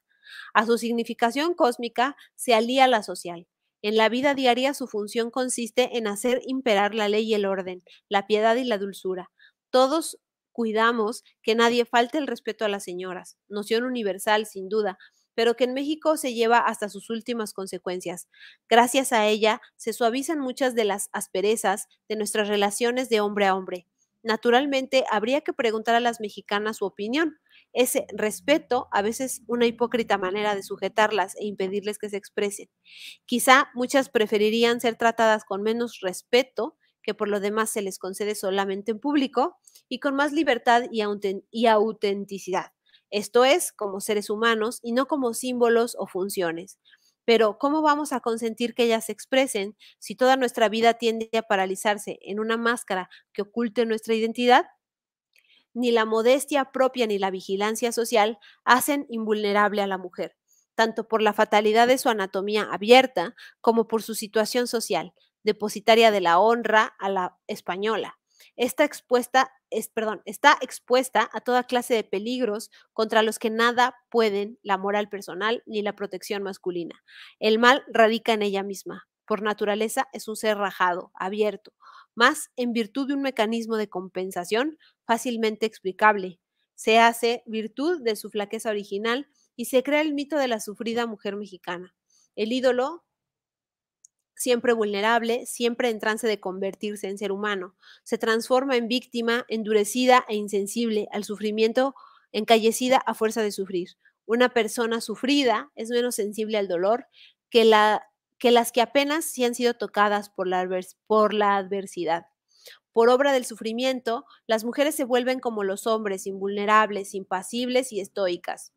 S1: A su significación cósmica se alía la social. En la vida diaria su función consiste en hacer imperar la ley y el orden, la piedad y la dulzura. Todos cuidamos que nadie falte el respeto a las señoras, noción universal sin duda, pero que en México se lleva hasta sus últimas consecuencias. Gracias a ella se suavizan muchas de las asperezas de nuestras relaciones de hombre a hombre. Naturalmente, habría que preguntar a las mexicanas su opinión, ese respeto, a veces una hipócrita manera de sujetarlas e impedirles que se expresen. Quizá muchas preferirían ser tratadas con menos respeto que por lo demás se les concede solamente en público y con más libertad y, y autenticidad. Esto es, como seres humanos y no como símbolos o funciones. Pero, ¿cómo vamos a consentir que ellas se expresen si toda nuestra vida tiende a paralizarse en una máscara que oculte nuestra identidad? ni la modestia propia ni la vigilancia social hacen invulnerable a la mujer, tanto por la fatalidad de su anatomía abierta como por su situación social, depositaria de la honra a la española. Está expuesta, es, perdón, está expuesta a toda clase de peligros contra los que nada pueden la moral personal ni la protección masculina. El mal radica en ella misma, por naturaleza es un ser rajado, abierto, más en virtud de un mecanismo de compensación fácilmente explicable. Se hace virtud de su flaqueza original y se crea el mito de la sufrida mujer mexicana. El ídolo, siempre vulnerable, siempre en trance de convertirse en ser humano, se transforma en víctima, endurecida e insensible al sufrimiento, encallecida a fuerza de sufrir. Una persona sufrida es menos sensible al dolor que la que las que apenas si han sido tocadas por la, por la adversidad. Por obra del sufrimiento, las mujeres se vuelven como los hombres, invulnerables, impasibles y estoicas.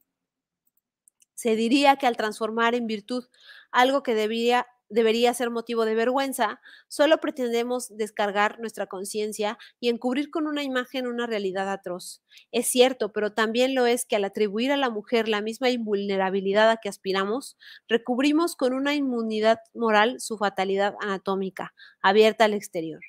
S1: Se diría que al transformar en virtud algo que debía debería ser motivo de vergüenza, solo pretendemos descargar nuestra conciencia y encubrir con una imagen una realidad atroz. Es cierto, pero también lo es que al atribuir a la mujer la misma invulnerabilidad a que aspiramos, recubrimos con una inmunidad moral su fatalidad anatómica, abierta al exterior.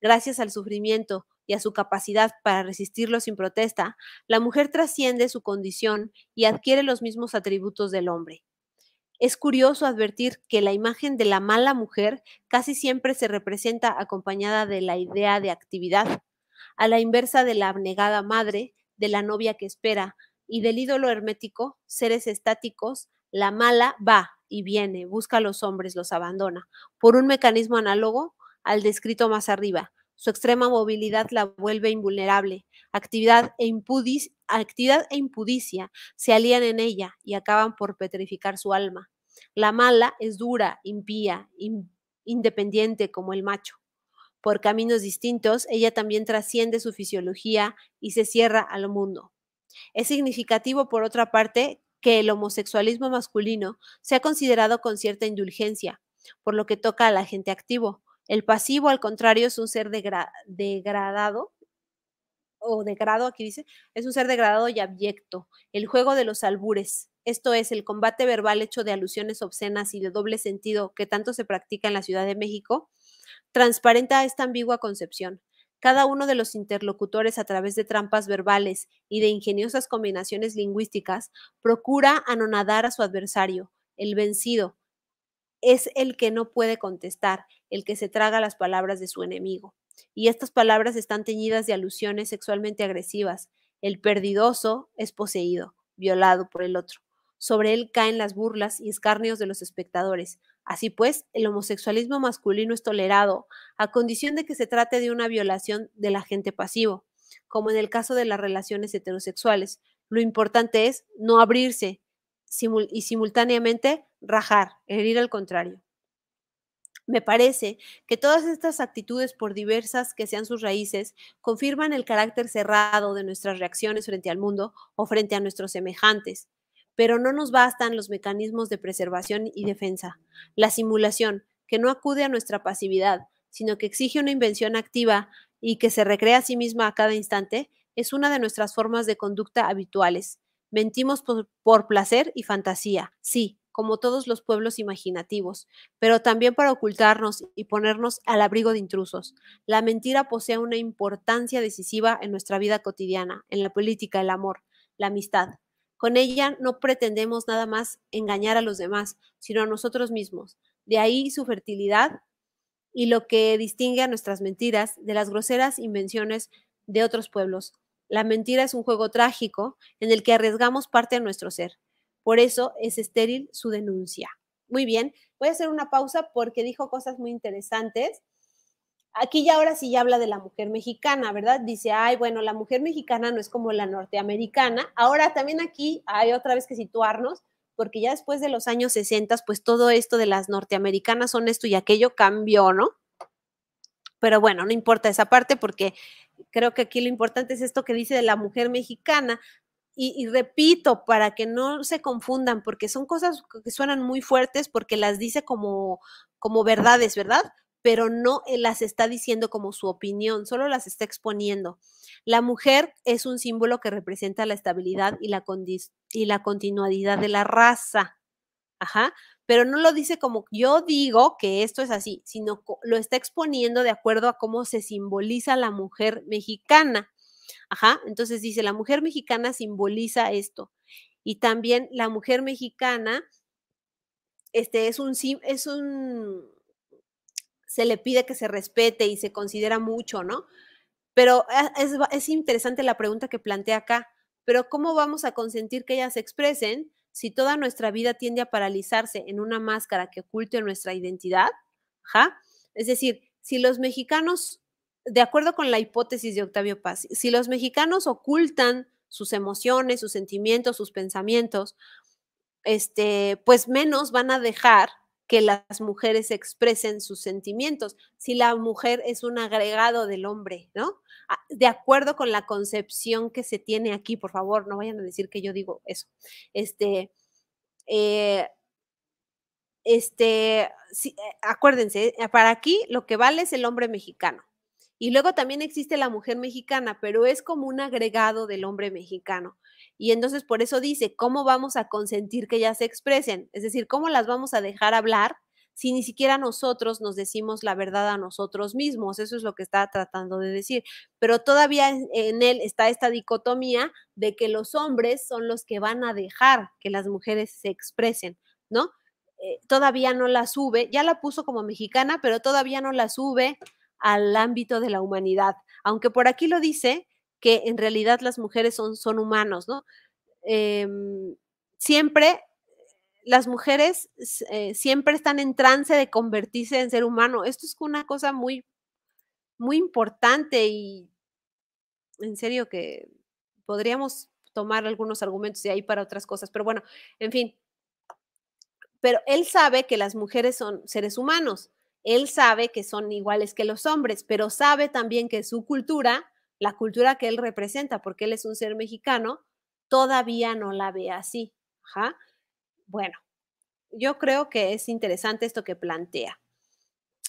S1: Gracias al sufrimiento, y a su capacidad para resistirlo sin protesta, la mujer trasciende su condición y adquiere los mismos atributos del hombre. Es curioso advertir que la imagen de la mala mujer casi siempre se representa acompañada de la idea de actividad, a la inversa de la abnegada madre, de la novia que espera y del ídolo hermético, seres estáticos, la mala va y viene, busca a los hombres, los abandona, por un mecanismo análogo al descrito más arriba, su extrema movilidad la vuelve invulnerable. E actividad e, impudicia se alían en ella y acaban por petrificar su alma. La mala es dura, impía, independiente como el macho. Por caminos distintos, ella también trasciende su fisiología y se cierra al mundo. Es significativo, por otra parte, que el homosexualismo masculino sea considerado con cierta indulgencia, por lo que toca a la gente activo, el pasivo, al contrario, es un ser degradado o degrado, aquí dice, es un ser degradado y abyecto. El juego de los albures, esto es, el combate verbal hecho de alusiones obscenas y de doble sentido que tanto se practica en la Ciudad de México, transparenta esta ambigua concepción. Cada uno de los interlocutores, a través de trampas verbales y de ingeniosas combinaciones lingüísticas, procura anonadar a su adversario, el vencido, es el que no puede contestar, el que se traga las palabras de su enemigo. Y estas palabras están teñidas de alusiones sexualmente agresivas. El perdidoso es poseído, violado por el otro. Sobre él caen las burlas y escarnios de los espectadores. Así pues, el homosexualismo masculino es tolerado, a condición de que se trate de una violación del agente pasivo, como en el caso de las relaciones heterosexuales. Lo importante es no abrirse y simultáneamente rajar, herir al contrario. Me parece que todas estas actitudes, por diversas que sean sus raíces, confirman el carácter cerrado de nuestras reacciones frente al mundo o frente a nuestros semejantes. Pero no nos bastan los mecanismos de preservación y defensa. La simulación, que no acude a nuestra pasividad, sino que exige una invención activa y que se recrea a sí misma a cada instante, es una de nuestras formas de conducta habituales. Mentimos por, por placer y fantasía, sí, como todos los pueblos imaginativos, pero también para ocultarnos y ponernos al abrigo de intrusos. La mentira posee una importancia decisiva en nuestra vida cotidiana, en la política, el amor, la amistad. Con ella no pretendemos nada más engañar a los demás, sino a nosotros mismos. De ahí su fertilidad y lo que distingue a nuestras mentiras de las groseras invenciones de otros pueblos. La mentira es un juego trágico en el que arriesgamos parte de nuestro ser. Por eso es estéril su denuncia. Muy bien, voy a hacer una pausa porque dijo cosas muy interesantes. Aquí ya ahora sí ya habla de la mujer mexicana, ¿verdad? Dice, ay, bueno, la mujer mexicana no es como la norteamericana. Ahora también aquí hay otra vez que situarnos, porque ya después de los años 60, pues todo esto de las norteamericanas son esto y aquello cambió, ¿no? Pero bueno, no importa esa parte porque creo que aquí lo importante es esto que dice de la mujer mexicana y, repito, para que no se confundan, porque son cosas que suenan muy fuertes porque las dice como, como verdades, ¿verdad? Pero no eh, las está diciendo como su opinión, solo las está exponiendo. La mujer es un símbolo que representa la estabilidad y la, y la continuidad de la raza. Ajá, pero no lo dice como yo digo que esto es así, sino lo está exponiendo de acuerdo a cómo se simboliza la mujer mexicana. Ajá, entonces dice, la mujer mexicana simboliza esto. Y también la mujer mexicana, este es un, es un, se le pide que se respete y se considera mucho, ¿no? Pero ah, es, es interesante la pregunta que plantea acá, pero ¿cómo vamos a consentir que ellas se expresen si toda nuestra vida tiende a paralizarse en una máscara que oculte nuestra identidad? Ajá. Es decir, si los mexicanos de acuerdo con la hipótesis de Octavio Paz, si los mexicanos ocultan sus emociones, sus sentimientos, sus pensamientos, este, pues menos van a dejar que las mujeres expresen sus sentimientos, si la mujer es un agregado del hombre, ¿no? Ah, de acuerdo con la concepción que se tiene aquí, por favor, no vayan a decir que yo digo eso. Este, eh, este, eh, acuérdense, eh, para aquí lo que vale es el hombre mexicano. Y luego también existe la mujer mexicana, pero es como un agregado del hombre mexicano. Y entonces por eso dice, ¿cómo vamos a consentir que ellas se expresen? Es decir, ¿cómo las vamos a dejar hablar si ni siquiera nosotros nos decimos la verdad a nosotros mismos. Eso es lo que está tratando de decir. Pero todavía en él está esta dicotomía de que los hombres son los que van a dejar que las mujeres se expresen, ¿no? Eh, todavía no la sube, ya la puso como mexicana, pero todavía no la sube al ámbito de la humanidad. Aunque por aquí lo dice que en realidad las mujeres son, son humanos, ¿no? Em, siempre las mujeres eh, siempre están en trance de convertirse en ser humano. Esto es una cosa muy, muy importante y en serio que podríamos tomar algunos argumentos de ahí para otras cosas, pero bueno, en fin. Pero él sabe que las mujeres son seres humanos él sabe que son iguales que los hombres, pero sabe también que su cultura, la cultura que él representa, porque él es un ser mexicano, todavía no la ve así. Bueno, yo creo que es interesante esto que plantea.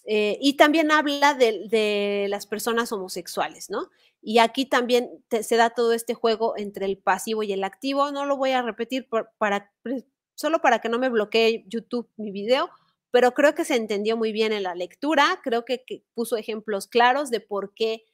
S1: Eh, y también habla de, las personas homosexuales, ¿no? Y aquí también se da todo este juego entre el pasivo y el activo. No lo voy a repetir para, pues, solo para que no me bloquee YouTube mi video, pero creo que se entendió muy bien en la lectura, creo que, puso ejemplos claros de por qué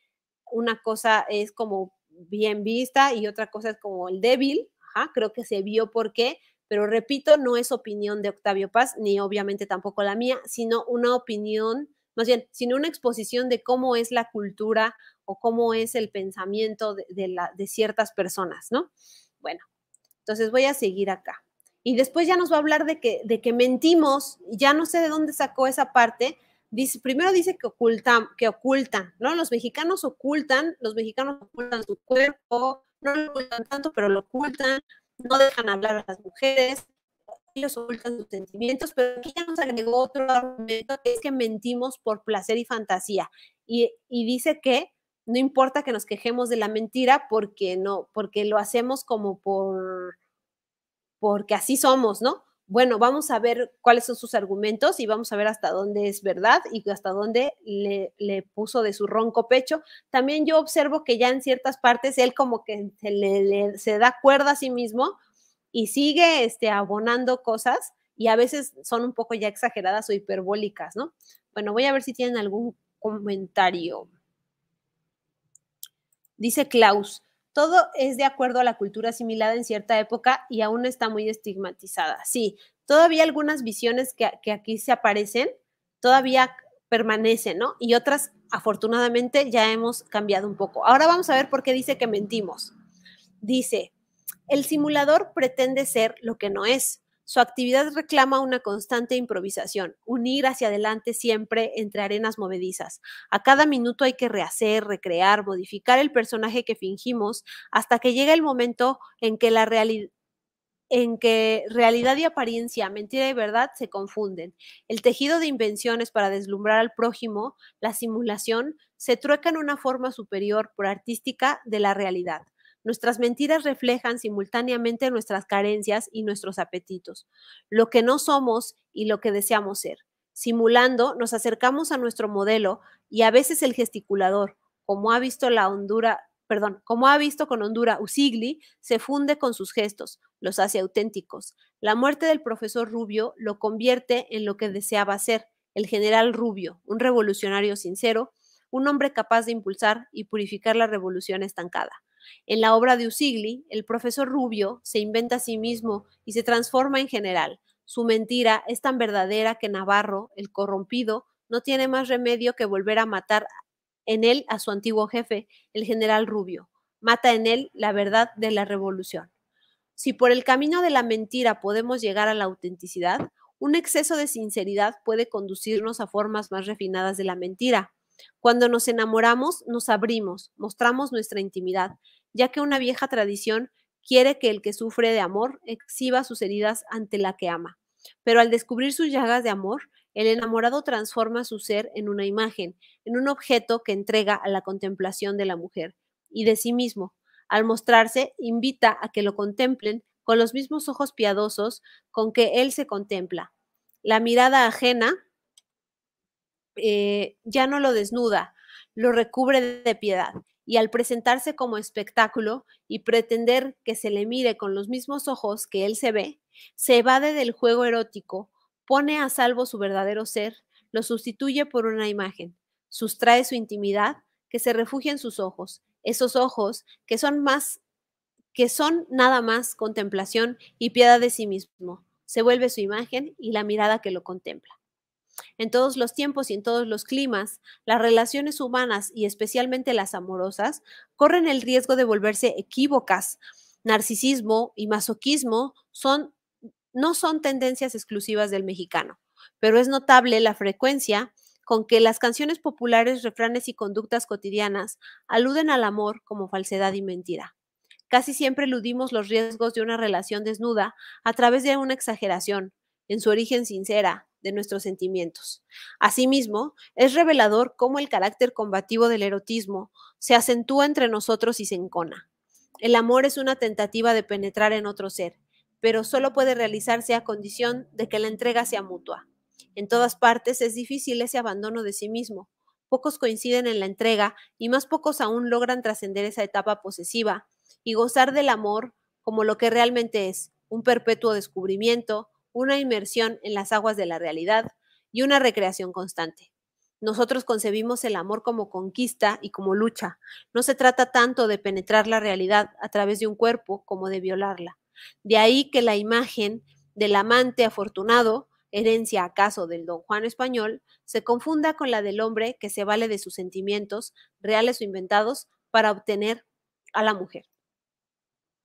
S1: una cosa es como bien vista y otra cosa es como el débil, creo que se vio por qué, pero repito, no es opinión de Octavio Paz, ni obviamente tampoco la mía, sino una opinión, más bien, sino una exposición de cómo es la cultura o cómo es el pensamiento de ciertas personas, ¿no? Bueno, entonces voy a seguir acá y después ya nos va a hablar de que, de que mentimos, ya no sé de dónde sacó esa parte. Dice, primero dice que ocultan, que ocultan, ¿no? Los mexicanos ocultan, los mexicanos ocultan su cuerpo, no lo ocultan tanto, pero lo ocultan, no dejan hablar a las mujeres, ellos ocultan sus sentimientos, pero aquí ya nos agregó otro argumento que es que mentimos por placer y fantasía. Y, y dice que no importa que nos quejemos de la mentira porque no, porque lo hacemos como por porque así somos, ¿no? Bueno, vamos a ver cuáles son sus argumentos y vamos a ver hasta dónde es verdad y hasta dónde le, puso de su ronco pecho. También yo observo que ya en ciertas partes él como que se, da cuerda a sí mismo y sigue este, abonando cosas y a veces son un poco ya exageradas o hiperbólicas, ¿no? Bueno, voy a ver si tienen algún comentario. Dice Klaus, todo es de acuerdo a la cultura asimilada en cierta época y aún está muy estigmatizada. Sí, todavía algunas visiones que, aquí se aparecen todavía permanecen, ¿no? Y otras, afortunadamente, ya hemos cambiado un poco. Ahora vamos a ver por qué dice que mentimos. Dice, el simulador pretende ser lo que no es. Su actividad reclama una constante improvisación, unir hacia adelante siempre entre arenas movedizas. A cada minuto hay que rehacer, recrear, modificar el personaje que fingimos hasta que llega el momento en que la realidad en que realidad y apariencia, mentira y verdad se confunden. El tejido de invenciones para deslumbrar al prójimo, la simulación, se trueca en una forma superior por artística de la realidad. Nuestras mentiras reflejan simultáneamente nuestras carencias y nuestros apetitos, lo que no somos y lo que deseamos ser. Simulando, nos acercamos a nuestro modelo y a veces el gesticulador, como ha visto la hondura perdón, como ha visto con Hondura, Usigli se funde con sus gestos, los hace auténticos. La muerte del profesor Rubio lo convierte en lo que deseaba ser, el general Rubio, un revolucionario sincero, un hombre capaz de impulsar y purificar la revolución estancada. En la obra de Usigli, el profesor Rubio se inventa a sí mismo y se transforma en general. Su mentira es tan verdadera que Navarro, el corrompido, no tiene más remedio que volver a matar en él a su antiguo jefe, el general Rubio. Mata en él la verdad de la revolución. Si por el camino de la mentira podemos llegar a la autenticidad, un exceso de sinceridad puede conducirnos a formas más refinadas de la mentira, cuando nos enamoramos, nos abrimos, mostramos nuestra intimidad, ya que una vieja tradición quiere que el que sufre de amor exhiba sus heridas ante la que ama. Pero al descubrir sus llagas de amor, el enamorado transforma su ser en una imagen, en un objeto que entrega a la contemplación de la mujer y de sí mismo. Al mostrarse, invita a que lo contemplen con los mismos ojos piadosos con que él se contempla. La mirada ajena eh, ya no lo desnuda, lo recubre de piedad. Y al presentarse como espectáculo y pretender que se le mire con los mismos ojos que él se ve, se evade del juego erótico, pone a salvo su verdadero ser, lo sustituye por una imagen, sustrae su intimidad, que se refugia en sus ojos, esos ojos que son más que son nada más contemplación y piedad de sí mismo. Se vuelve su imagen y la mirada que lo contempla. En todos los tiempos y en todos los climas, las relaciones humanas y especialmente las amorosas corren el riesgo de volverse equívocas. Narcisismo y masoquismo no son tendencias exclusivas del mexicano, pero es notable la frecuencia con que las canciones populares, refranes y conductas cotidianas aluden al amor como falsedad y mentira. Casi siempre eludimos los riesgos de una relación desnuda a través de una exageración, en su origen sincera, de nuestros sentimientos. Asimismo, es revelador cómo el carácter combativo del erotismo se acentúa entre nosotros y se encona. El amor es una tentativa de penetrar en otro ser, pero solo puede realizarse a condición de que la entrega sea mutua. En todas partes es difícil ese abandono de sí mismo. Pocos coinciden en la entrega y más pocos aún logran trascender esa etapa posesiva y gozar del amor como lo que realmente es, un perpetuo descubrimiento, una inmersión en las aguas de la realidad y una recreación constante. Nosotros concebimos el amor como conquista y como lucha. No se trata tanto de penetrar la realidad a través de un cuerpo como de violarla. De ahí que la imagen del amante afortunado, herencia acaso del don Juan español, se confunda con la del hombre que se vale de sus sentimientos, reales o inventados, para obtener a la mujer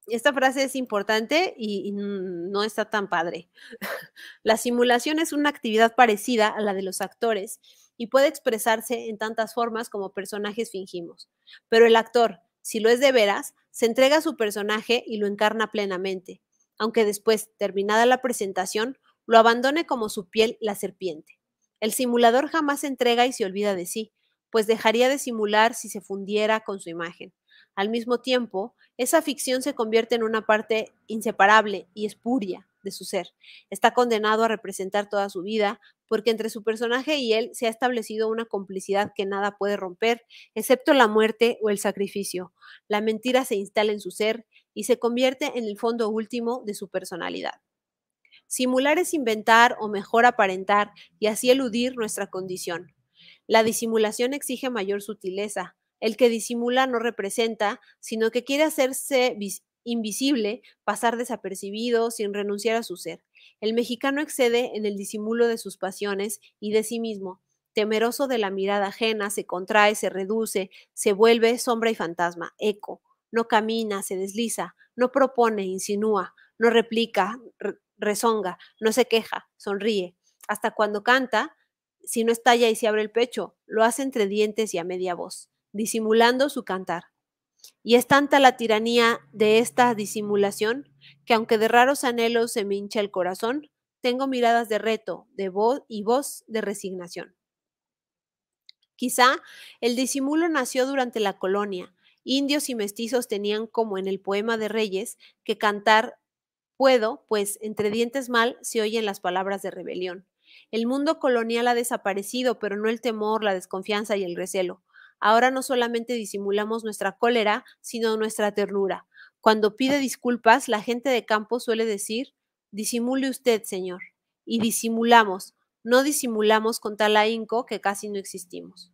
S1: esta frase es importante y, no está tan padre. *laughs* la simulación es una actividad parecida a la de los actores y puede expresarse en tantas formas como personajes fingimos. Pero el actor, si lo es de veras, se entrega a su personaje y lo encarna plenamente, aunque después, terminada la presentación, lo abandone como su piel la serpiente. El simulador jamás se entrega y se olvida de sí, pues dejaría de simular si se fundiera con su imagen. Al mismo tiempo, esa ficción se convierte en una parte inseparable y espuria de su ser. Está condenado a representar toda su vida porque entre su personaje y él se ha establecido una complicidad que nada puede romper, excepto la muerte o el sacrificio. La mentira se instala en su ser y se convierte en el fondo último de su personalidad. Simular es inventar o mejor aparentar y así eludir nuestra condición. La disimulación exige mayor sutileza, el que disimula no representa, sino que quiere hacerse invisible, pasar desapercibido, sin renunciar a su ser. El mexicano excede en el disimulo de sus pasiones y de sí mismo. Temeroso de la mirada ajena, se contrae, se reduce, se vuelve sombra y fantasma, eco. No camina, se desliza, no propone, insinúa, no replica, rezonga, no se queja, sonríe. Hasta cuando canta, si no estalla y se abre el pecho, lo hace entre dientes y a media voz disimulando su cantar. Y es tanta la tiranía de esta disimulación que aunque de raros anhelos se me hincha el corazón, tengo miradas de reto de voz y voz de resignación. Quizá el disimulo nació durante la colonia. Indios y mestizos tenían como en el poema de Reyes que cantar puedo, pues entre dientes mal se oyen las palabras de rebelión. El mundo colonial ha desaparecido, pero no el temor, la desconfianza y el recelo ahora no solamente disimulamos nuestra cólera, sino nuestra ternura. Cuando pide disculpas, la gente de campo suele decir, disimule usted, señor, y disimulamos, no disimulamos con tal ahínco que casi no existimos.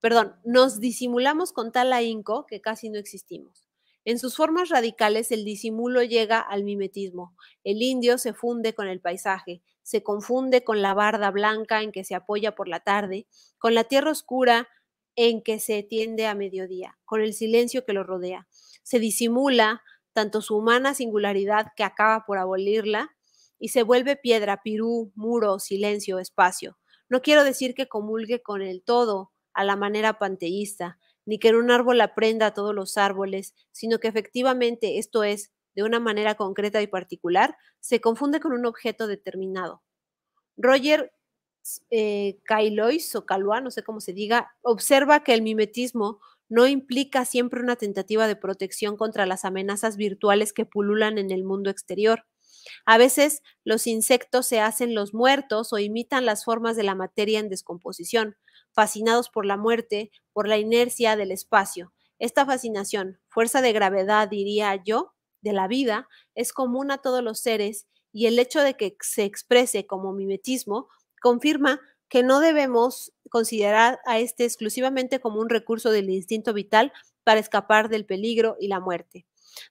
S1: Perdón, nos disimulamos con tal ahínco que casi no existimos. En sus formas radicales, el disimulo llega al mimetismo. El indio se funde con el paisaje, se confunde con la barda blanca en que se apoya por la tarde, con la tierra oscura, en que se tiende a mediodía, con el silencio que lo rodea. Se disimula tanto su humana singularidad que acaba por abolirla y se vuelve piedra, pirú, muro, silencio, espacio. No quiero decir que comulgue con el todo a la manera panteísta, ni que en un árbol aprenda a todos los árboles, sino que efectivamente esto es, de una manera concreta y particular, se confunde con un objeto determinado. Roger eh, kailois o no sé cómo se diga, observa que el mimetismo no implica siempre una tentativa de protección contra las amenazas virtuales que pululan en el mundo exterior. A veces los insectos se hacen los muertos o imitan las formas de la materia en descomposición, fascinados por la muerte, por la inercia del espacio. Esta fascinación, fuerza de gravedad, diría yo, de la vida, es común a todos los seres y el hecho de que se exprese como mimetismo confirma que no debemos considerar a este exclusivamente como un recurso del instinto vital para escapar del peligro y la muerte.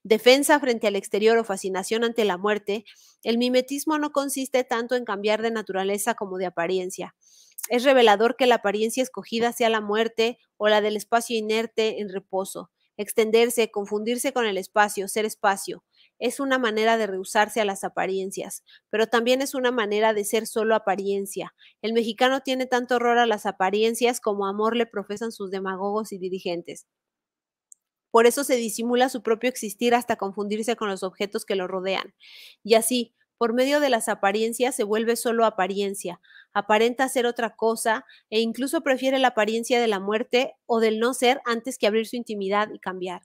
S1: Defensa frente al exterior o fascinación ante la muerte, el mimetismo no consiste tanto en cambiar de naturaleza como de apariencia. Es revelador que la apariencia escogida sea la muerte o la del espacio inerte en reposo, extenderse, confundirse con el espacio, ser espacio, es una manera de rehusarse a las apariencias, pero también es una manera de ser solo apariencia. El mexicano tiene tanto horror a las apariencias como amor le profesan sus demagogos y dirigentes. Por eso se disimula su propio existir hasta confundirse con los objetos que lo rodean. Y así, por medio de las apariencias, se vuelve solo apariencia, aparenta ser otra cosa e incluso prefiere la apariencia de la muerte o del no ser antes que abrir su intimidad y cambiar.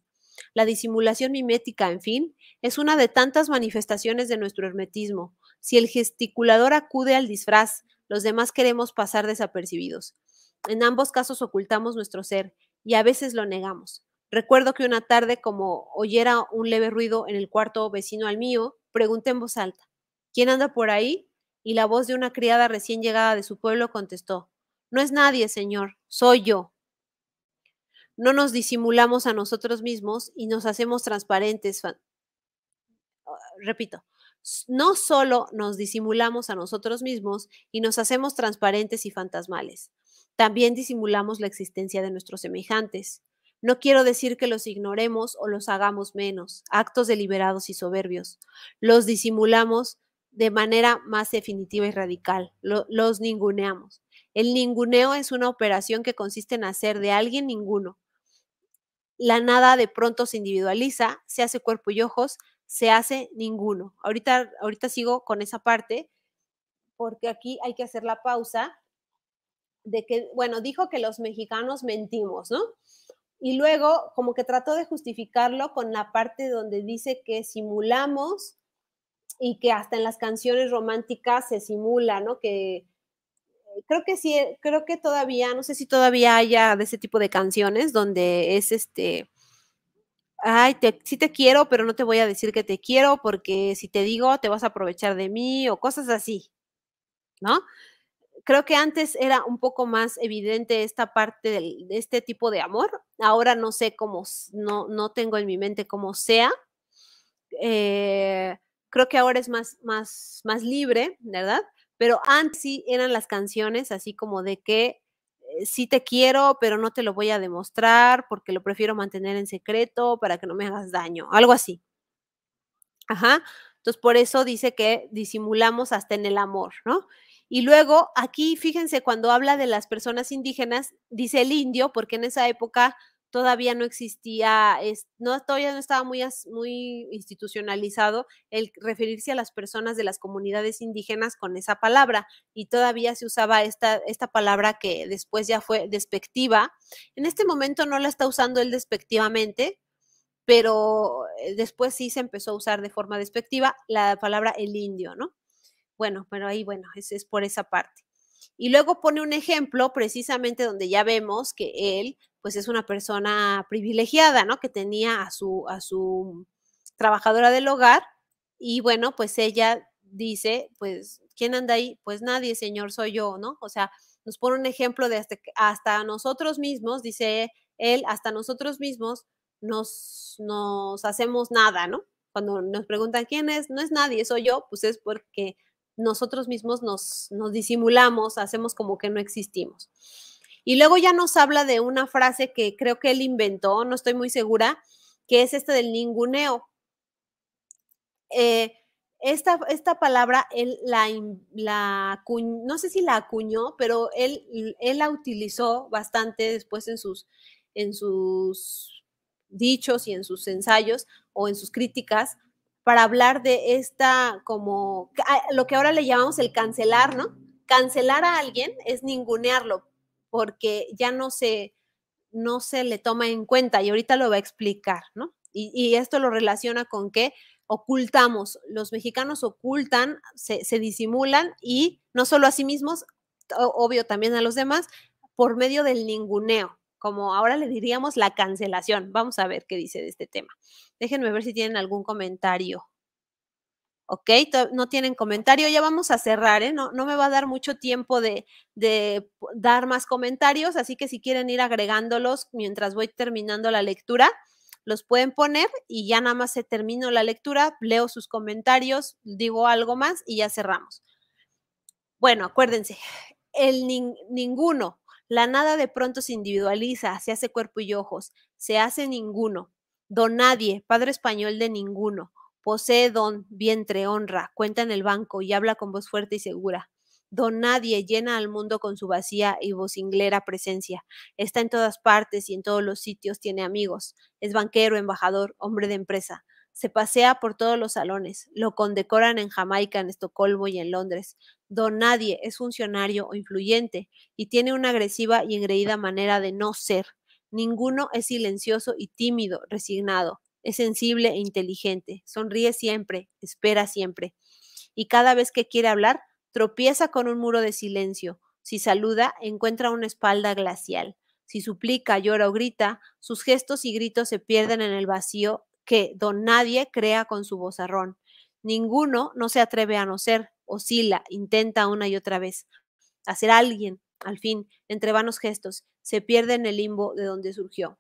S1: La disimulación mimética, en fin, es una de tantas manifestaciones de nuestro hermetismo. Si el gesticulador acude al disfraz, los demás queremos pasar desapercibidos. En ambos casos ocultamos nuestro ser y a veces lo negamos. Recuerdo que una tarde, como oyera un leve ruido en el cuarto vecino al mío, pregunté en voz alta, ¿quién anda por ahí? Y la voz de una criada recién llegada de su pueblo contestó, No es nadie, señor, soy yo no nos disimulamos a nosotros mismos y nos hacemos transparentes. Ah, repito, no solo nos disimulamos a nosotros mismos y nos hacemos transparentes y fantasmales, también disimulamos la existencia de nuestros semejantes. No quiero decir que los ignoremos o los hagamos menos, actos deliberados y soberbios. Los disimulamos de manera más definitiva y radical, los ninguneamos. El ninguneo es una operación que consiste en hacer de alguien ninguno, la nada de pronto se individualiza, se hace cuerpo y ojos, se hace ninguno. Ahorita, ahorita sigo con esa parte, porque aquí hay que hacer la pausa de que, bueno, dijo que los mexicanos mentimos, ¿no? Y luego, como que trató de justificarlo con la parte donde dice que simulamos y que hasta en las canciones románticas se simula, ¿no? Que creo que sí, eh, creo que todavía, no sé si todavía haya de ese tipo de canciones donde es este, ay, te, sí te quiero, pero no te voy a decir que te quiero porque si te digo te vas a aprovechar de mí o cosas así, ¿no? Creo que antes era un poco más evidente esta parte de este tipo de amor. Ahora no sé cómo, no, no tengo en mi mente cómo sea. Eh, creo que ahora es más, más, más libre, ¿verdad? pero antes sí eran las canciones así como de que eh, sí te quiero, pero no te lo voy a demostrar porque lo prefiero mantener en secreto para que no me hagas daño, algo así. Ajá. Entonces, por eso dice que disimulamos hasta en el amor, ¿no? Y luego, aquí, fíjense, cuando habla de las personas indígenas, dice el indio, porque en esa época todavía no existía, no, todavía no estaba muy, muy institucionalizado el referirse a las personas de las comunidades indígenas con esa palabra y todavía se usaba esta, esta palabra que después ya fue despectiva. En este momento no la está usando él despectivamente, pero eh, después sí se empezó a usar de forma despectiva la palabra el indio, ¿no? Bueno, pero ahí, bueno, es, es por esa parte. Y luego pone un ejemplo precisamente donde ya vemos que él pues es una persona privilegiada, ¿no? Que tenía a su, a su trabajadora del hogar y bueno, pues ella dice, pues, ¿quién anda ahí? Pues nadie, señor, soy yo, ¿no? O sea, nos pone un ejemplo de hasta, nosotros mismos, dice él, hasta nosotros mismos nos, nos hacemos nada, ¿no? Cuando nos preguntan quién es, no es nadie, soy yo, pues es porque nosotros mismos nos, nos disimulamos, hacemos como que no existimos. Y luego ya nos habla de una frase que creo que él inventó, no estoy muy segura, que es esta del ninguneo. Eh, esta, palabra él la, la, no sé si la acuñó, pero él, la utilizó bastante después en sus, en sus dichos y en sus ensayos o en sus críticas para hablar de esta como ah, lo que ahora le llamamos el cancelar, ¿no? Cancelar a alguien es ningunearlo, porque ya no se, no se le toma en cuenta y ahorita lo va a explicar, ¿no? Y, esto lo relaciona con que ocultamos, los mexicanos ocultan, se, se, disimulan y no solo a sí mismos, obvio también a los demás, por medio del ninguneo, como ahora le diríamos la cancelación. Vamos a ver qué dice de este tema. Déjenme ver si tienen algún comentario. ¿ok? No tienen comentario, ya vamos a cerrar, ¿eh? No, no me va a dar mucho tiempo de, dar más comentarios, así que si quieren ir agregándolos mientras voy terminando la lectura, los pueden poner y ya nada más se terminó la lectura, leo sus comentarios, digo algo más y ya cerramos. Bueno, acuérdense, el ninguno, la nada de pronto se individualiza, se hace cuerpo y ojos, se hace ninguno, do nadie, padre español de ninguno posee don, vientre, honra, cuenta en el banco y habla con voz fuerte y segura. Don nadie llena al mundo con su vacía y vocinglera presencia. Está en todas partes y en todos los sitios tiene amigos. Es banquero, embajador, hombre de empresa. Se pasea por todos los salones. Lo condecoran en Jamaica, en Estocolmo y en Londres. Don nadie es funcionario o influyente y tiene una agresiva y engreída manera de no ser. Ninguno es silencioso y tímido, resignado es sensible e inteligente, sonríe siempre, espera siempre. Y cada vez que quiere hablar, tropieza con un muro de silencio. Si saluda, encuentra una espalda glacial. Si suplica, llora o grita, sus gestos y gritos se pierden en el vacío que don nadie crea con su vozarrón. Ninguno no se atreve a no ser, oscila, intenta una y otra vez. Hacer alguien, al fin, entre vanos gestos, se pierde en el limbo de donde surgió.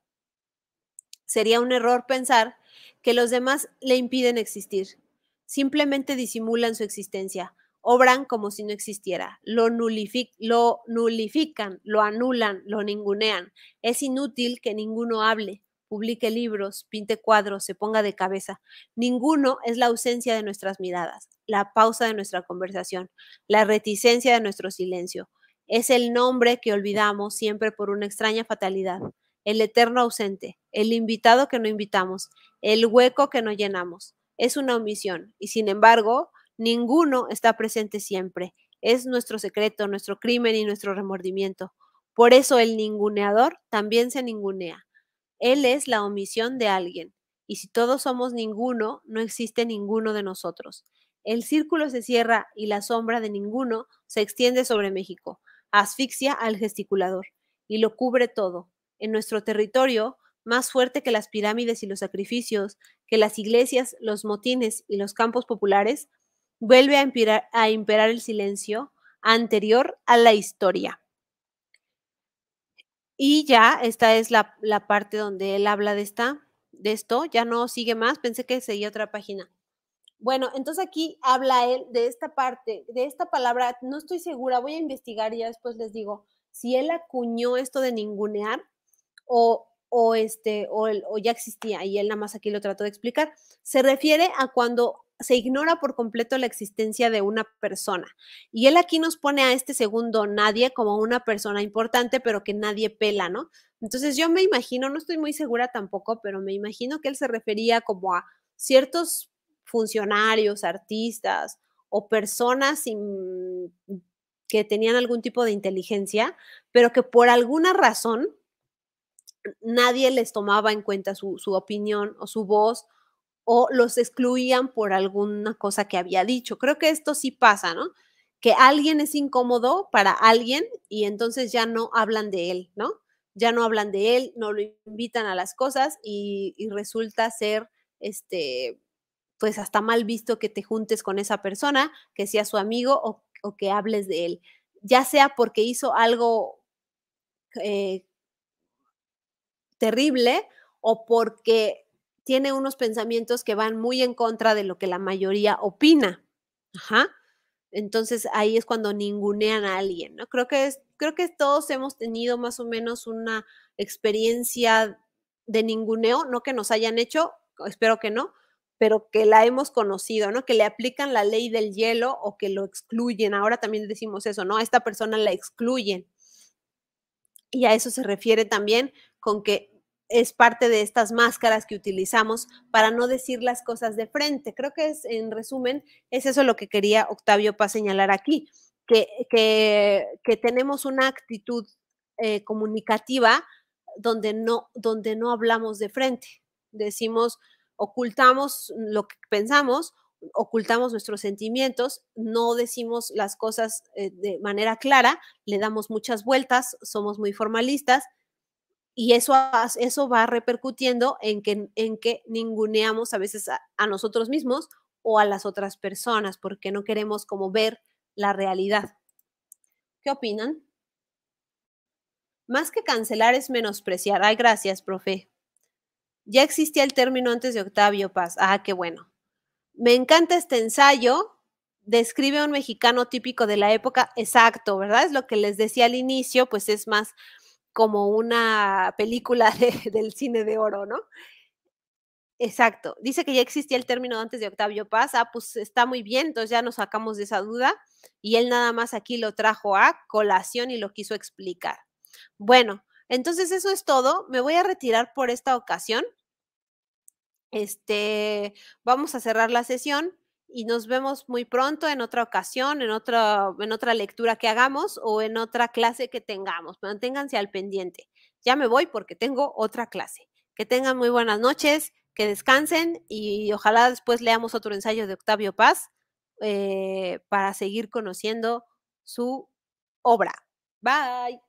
S1: Sería un error pensar que los demás le impiden existir. Simplemente disimulan su existencia, obran como si no existiera, lo, nulifican, lo anulan, lo ningunean. Es inútil que ninguno hable, publique libros, pinte cuadros, se ponga de cabeza. Ninguno es la ausencia de nuestras miradas, la pausa de nuestra conversación, la reticencia de nuestro silencio. Es el nombre que olvidamos siempre por una extraña fatalidad el eterno ausente, el invitado que no invitamos, el hueco que no llenamos. Es una omisión y sin embargo, ninguno está presente siempre. Es nuestro secreto, nuestro crimen y nuestro remordimiento. Por eso el ninguneador también se ningunea. Él es la omisión de alguien. Y si todos somos ninguno, no existe ninguno de nosotros. El círculo se cierra y la sombra de ninguno se extiende sobre México. Asfixia al gesticulador y lo cubre todo, en nuestro territorio más fuerte que las pirámides y los sacrificios, que las iglesias, los motines y los campos populares, vuelve a imperar, el silencio anterior a la historia. Y ya, esta es la, parte donde él habla de, esta, de esto, ya no sigue más, pensé que seguía otra página. Bueno, entonces aquí habla él de esta parte, de esta palabra, no estoy segura, voy a investigar y ya después les digo si él acuñó esto de ningunear o, o este, o, o ya existía y él nada más aquí lo trató de explicar. Se refiere a cuando se ignora por completo la existencia de una persona. Y él aquí nos pone a este segundo nadie como una persona importante, pero que nadie pela, ¿no? Entonces yo me imagino, no estoy muy segura tampoco, pero me imagino que él se refería como a ciertos funcionarios, artistas o personas que tenían algún tipo de inteligencia, pero que por alguna razón nadie les tomaba en cuenta su, opinión o su voz o los excluían por alguna cosa que había dicho. Creo que esto sí pasa, ¿no? Que alguien es incómodo para alguien y entonces ya no hablan de él, ¿no? Ya no hablan de él, no lo invitan a las cosas y, resulta ser, este, pues hasta mal visto que te juntes con esa persona, que sea su amigo o, que hables de él, ya sea porque hizo algo eh, terrible o porque tiene unos pensamientos que van muy en contra de lo que la mayoría opina. Entonces ahí es cuando ningunean a alguien, ¿no? Creo que es, creo que todos hemos tenido más o menos una experiencia de ninguneo, no que nos hayan hecho, espero que no, pero que la hemos conocido, ¿no? Que le aplican la ley del hielo o que lo excluyen. Ahora también decimos eso, ¿no? A esta persona la excluyen. Y a eso se refiere también con que es parte de estas máscaras que utilizamos para no decir las cosas de frente. Creo que es, en resumen, es eso lo que quería Octavio para señalar aquí, que, tenemos una actitud eh, comunicativa donde no, donde no hablamos de frente. Decimos, ocultamos lo que pensamos, ocultamos nuestros sentimientos, no decimos las cosas eh, de manera clara, le damos muchas vueltas, somos muy formalistas y eso, eso va repercutiendo en que, en que ninguneamos a veces a, a, nosotros mismos o a las otras personas, porque no queremos como ver la realidad. ¿Qué opinan? Más que cancelar es menospreciar. Ay, gracias, profe. Ya existía el término antes de Octavio Paz. Ah, qué bueno. Me encanta este ensayo. Describe a un mexicano típico de la época. Exacto, ¿verdad? Es lo que les decía al inicio, pues es más como una película del cine de oro, ¿no? Exacto. Dice que ya existía el término antes de Octavio Paz. Ah, pues está muy bien, entonces ya nos sacamos de esa duda y él nada más aquí lo trajo a colación y lo quiso explicar. Bueno, entonces eso es todo. Me voy a retirar por esta ocasión. Este, vamos a cerrar la sesión y nos vemos muy pronto en otra ocasión, en otra, en otra lectura que hagamos o en otra clase que tengamos. Manténganse al pendiente. Ya me voy porque tengo otra clase. Que tengan muy buenas noches, que descansen y ojalá después leamos otro ensayo de Octavio Paz eh, para seguir conociendo su obra. Bye.